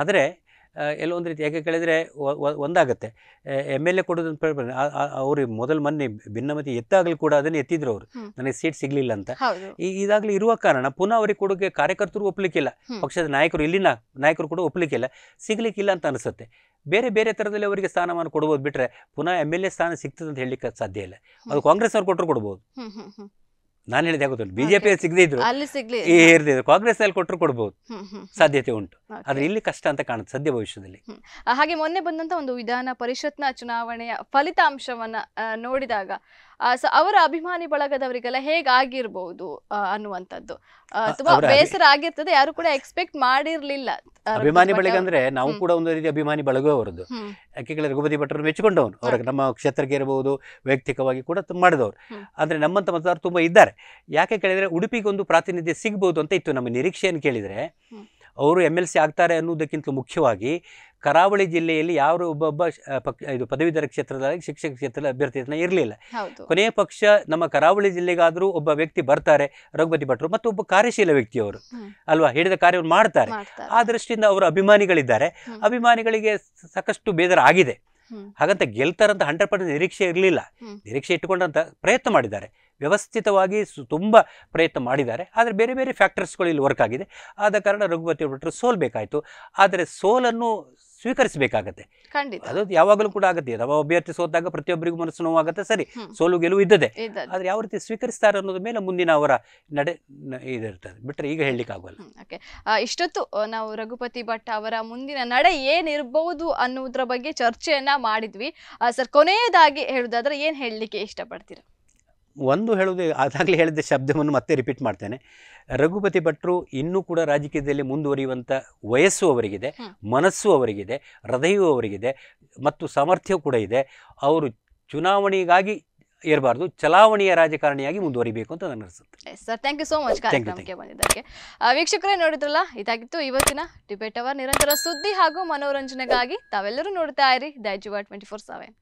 S2: ಆದರೆ ಎಲ್ಲೋ ಒಂದು ರೀತಿ ಯಾಕೆ ಕೇಳಿದರೆ ಒಂದಾಗುತ್ತೆ ಎಮ್ ಎಲ್ ಎ ಕೊಡೋದನ್ನು ಅವರು ಮೊದಲು ಮೊನ್ನೆ ಭಿನ್ನಮತಿ ಎತ್ತಾಗಲೂ ಕೂಡ ಅದನ್ನು ಎತ್ತಿದ್ರು ಅವರು ನನಗೆ ಸೀಟ್ ಸಿಗಲಿಲ್ಲ ಅಂತ ಈ ಇರುವ ಕಾರಣ ಪುನಃ ಅವ್ರಿಗೆ ಕೊಡುಗೆ ಕಾರ್ಯಕರ್ತರು ಒಪ್ಲಿಕ್ಕಿಲ್ಲ ಪಕ್ಷದ ನಾಯಕರು ಇಲ್ಲಿನ ನಾಯಕರು ಕೂಡ ಒಪ್ಲಿಕ್ಕಿಲ್ಲ ಸಿಗಲಿಕ್ಕಿಲ್ಲ ಅಂತ ಅನಿಸುತ್ತೆ ಬೇರೆ ಬೇರೆ ಥರದಲ್ಲಿ ಅವರಿಗೆ ಸ್ಥಾನಮಾನ ಕೊಡ್ಬೋದು ಬಿಟ್ಟರೆ ಪುನಃ ಎಮ್ ಎಲ್ ಎ ಸ್ಥಾನ ಸಿಗ್ತದೆ ಅಂತ ಹೇಳಲಿಕ್ಕೆ ಸಾಧ್ಯ ಇಲ್ಲ ಅದು ಕಾಂಗ್ರೆಸ್ ಅವ್ರು ಕೊಟ್ಟರು ಕೊಡ್ಬೋದು ನಾನು ಹೇಳಿದೆ ಆಗುತ್ತಿಲ್ಲ ಬಿಜೆಪಿ ಸಿಗದಿದ್ರು ಈ ಇರ್ದಿದ್ರು ಕಾಂಗ್ರೆಸ್ ನಲ್ಲಿ ಕೊಟ್ಟರು ಕೊಡಬಹುದು ಸಾಧ್ಯತೆ ಉಂಟು ಆದ್ರೆ ಇಲ್ಲಿ ಕಷ್ಟ ಅಂತ ಕಾಣುತ್ತೆ ಸದ್ಯ ಭವಿಷ್ಯದಲ್ಲಿ
S1: ಹಾಗೆ ಮೊನ್ನೆ ಬಂದಂತ ಒಂದು ವಿಧಾನ ಪರಿಷತ್ನ ಚುನಾವಣೆಯ ಫಲಿತಾಂಶವನ್ನ ನೋಡಿದಾಗ ಸೊ ಅವರ ಅಭಿಮಾನಿ ಬಳಗದವರಿಗೆಲ್ಲ ಹೇಗಾಗಿರ್ಬಹುದು ಅನ್ನುವಂಥದ್ದು ತುಂಬಾ ಬೇಸರ ಆಗಿರ್ತದೆ ಯಾರು ಕೂಡ ಎಕ್ಸ್ಪೆಕ್ಟ್ ಮಾಡಿರ್ಲಿಲ್ಲ ಅಭಿಮಾನಿ ಬಳಗ ಅಂದ್ರೆ ನಾವು ಕೂಡ
S2: ಒಂದು ರೀತಿ ಅಭಿಮಾನಿ ಬಳಗ ಅವರದ್ದು ಯಾಕೆ ರಘುಪತಿ ಭಟ್ರು ಮೆಚ್ಚಿಕೊಂಡವನು ಅವ್ರ ನಮ್ಮ ಕ್ಷೇತ್ರಕ್ಕೆ ಇರಬಹುದು ವೈಯಕ್ತಿಕವಾಗಿ ಕೂಡ ಮಾಡಿದವರು ಅಂದ್ರೆ ನಮ್ಮಂತ ಮತದಾರರು ತುಂಬಾ ಇದ್ದಾರೆ ಯಾಕೆ ಕೇಳಿದ್ರೆ ಉಡುಪಿಗೆ ಒಂದು ಪ್ರಾತಿನಿಧ್ಯ ಸಿಗ್ಬಹುದು ಅಂತ ಇತ್ತು ನಮ್ಮ ನಿರೀಕ್ಷೆಯನ್ನು ಕೇಳಿದ್ರೆ ಅವರು ಎಮ್ ಎಲ್ ಸಿ ಆಗ್ತಾರೆ ಅನ್ನೋದಕ್ಕಿಂತ ಮುಖ್ಯವಾಗಿ ಕರಾವಳಿ ಜಿಲ್ಲೆಯಲ್ಲಿ ಯಾರು ಒಬ್ಬೊಬ್ಬ ಇದು ಪದವೀಧರ ಕ್ಷೇತ್ರದಲ್ಲಿ ಶಿಕ್ಷಕ ಕ್ಷೇತ್ರದ ಅಭ್ಯರ್ಥಿ ಇರಲಿಲ್ಲ ಕೊನೆಯ ಪಕ್ಷ ನಮ್ಮ ಕರಾವಳಿ ಜಿಲ್ಲೆಗಾದರೂ ಒಬ್ಬ ವ್ಯಕ್ತಿ ಬರ್ತಾರೆ ರಘುಪತಿ ಭಟ್ರು ಮತ್ತು ಒಬ್ಬ ಕಾರ್ಯಶೀಲ ವ್ಯಕ್ತಿಯವರು ಅಲ್ವಾ ಹಿಡಿದ ಕಾರ್ಯವನ್ನು ಮಾಡ್ತಾರೆ ಆ ದೃಷ್ಟಿಯಿಂದ ಅವರು ಅಭಿಮಾನಿಗಳಿದ್ದಾರೆ ಅಭಿಮಾನಿಗಳಿಗೆ ಸಾಕಷ್ಟು ಬೇದರ ಆಗಿದೆ ಹಾಗಂತ ಗೆಲ್ತಾರಂತ ಹಂಡ್ರೆಡ್ ಪರ್ಸೆಂಟ್ ನಿರೀಕ್ಷೆ ಇರಲಿಲ್ಲ ನಿರೀಕ್ಷೆ ಇಟ್ಟುಕೊಂಡಂತ ಪ್ರಯತ್ನ ಮಾಡಿದ್ದಾರೆ ವ್ಯವಸ್ಥಿತವಾಗಿ ತುಂಬ ಪ್ರಯತ್ನ ಮಾಡಿದ್ದಾರೆ ಆದರೆ ಬೇರೆ ಬೇರೆ ಫ್ಯಾಕ್ಟರ್ಸ್ಗಳು ಇಲ್ಲಿ ವರ್ಕ್ ಆಗಿದೆ ಆದ ಕಾರಣ ರಘುಪತಿ ಭಟ್ರು ಸೋಲ್ಬೇಕಾಯಿತು ಆದರೆ ಸೋಲನ್ನು ಸ್ವೀಕರಿಸಬೇಕಾಗತ್ತೆ ಅದು ಯಾವಾಗಲೂ ಕೂಡ ಆಗುತ್ತೆ ರವ ಅಭ್ಯರ್ಥಿ ಸೋತಾಗ ಪ್ರತಿಯೊಬ್ಬರಿಗೂ ಮನಸ್ಸು ನೋವಾಗುತ್ತೆ ಸರಿ ಸೋಲು ಗೆಲುವು ಇದ್ದದೆ ಆದ್ರೆ ಯಾವ ರೀತಿ ಸ್ವೀಕರಿಸ್ತಾರೆ ಅನ್ನೋದ್ರ ಮೇಲೆ ಮುಂದಿನ ಅವರ ನಡೆ ಇದಿರ್ತದೆ ಬಿಟ್ಟರೆ ಈಗ ಹೇಳಲಿಕ್ಕೆ ಆಗೋಲ್ಲ
S1: ಇಷ್ಟೊತ್ತು ನಾವು ರಘುಪತಿ ಭಟ್ ಅವರ ಮುಂದಿನ ನಡೆ ಏನಿರಬಹುದು ಅನ್ನೋದ್ರ ಬಗ್ಗೆ ಚರ್ಚೆಯನ್ನ ಮಾಡಿದ್ವಿ ಸರ್ ಕೊನೆಯದಾಗಿ ಹೇಳುದಾದ್ರೆ ಏನು ಹೇಳಲಿಕ್ಕೆ ಇಷ್ಟಪಡ್ತೀರಾ
S2: ಒಂದು ಹೇಳೋದು ಅದಾಗಲೇ ಹೇಳಿದ ಶಬ್ದವನ್ನು ಮತ್ತೆ ರಿಪೀಟ್ ಮಾಡ್ತೇನೆ ರಘುಪತಿ ಭಟ್ರು ಇನ್ನೂ ಕೂಡ ರಾಜಕೀಯದಲ್ಲಿ ಮುಂದುವರಿಯುವಂಥ ವಯಸ್ಸು ಅವರಿಗಿದೆ ಮನಸ್ಸು ಅವರಿಗಿದೆ ಹೃದಯವೂ ಅವರಿಗಿದೆ ಮತ್ತು ಸಾಮರ್ಥ್ಯ ಕೂಡ ಇದೆ ಅವರು ಚುನಾವಣೆಗಾಗಿ ಇರಬಾರ್ದು ಚಲಾವಣೆಯ ರಾಜಕಾರಣಿಯಾಗಿ ಮುಂದುವರಿಬೇಕು ಅಂತ ನನ್ನ ಅನಿಸುತ್ತೆ
S1: sir thank you so much ಕಾರ್ಯಕ್ರಮಕ್ಕೆ ಬಂದಿದ್ದಕ್ಕೆ ವೀಕ್ಷಕರೇ ನೋಡಿದ್ರಲ್ಲ ಇದಾಗಿತ್ತು ಇವತ್ತಿನ ಡಿಬೇಟ್ ಅವರ್ ನಿರಂತರ ಸುದ್ದಿ ಹಾಗೂ ಮನೋರಂಜನೆಗಾಗಿ ತಾವೆಲ್ಲರೂ ನೋಡ್ತಾ ಇರಿ ದೈಜುವ ಟ್ವೆಂಟಿ ಫೋರ್ ಸೆವೆನ್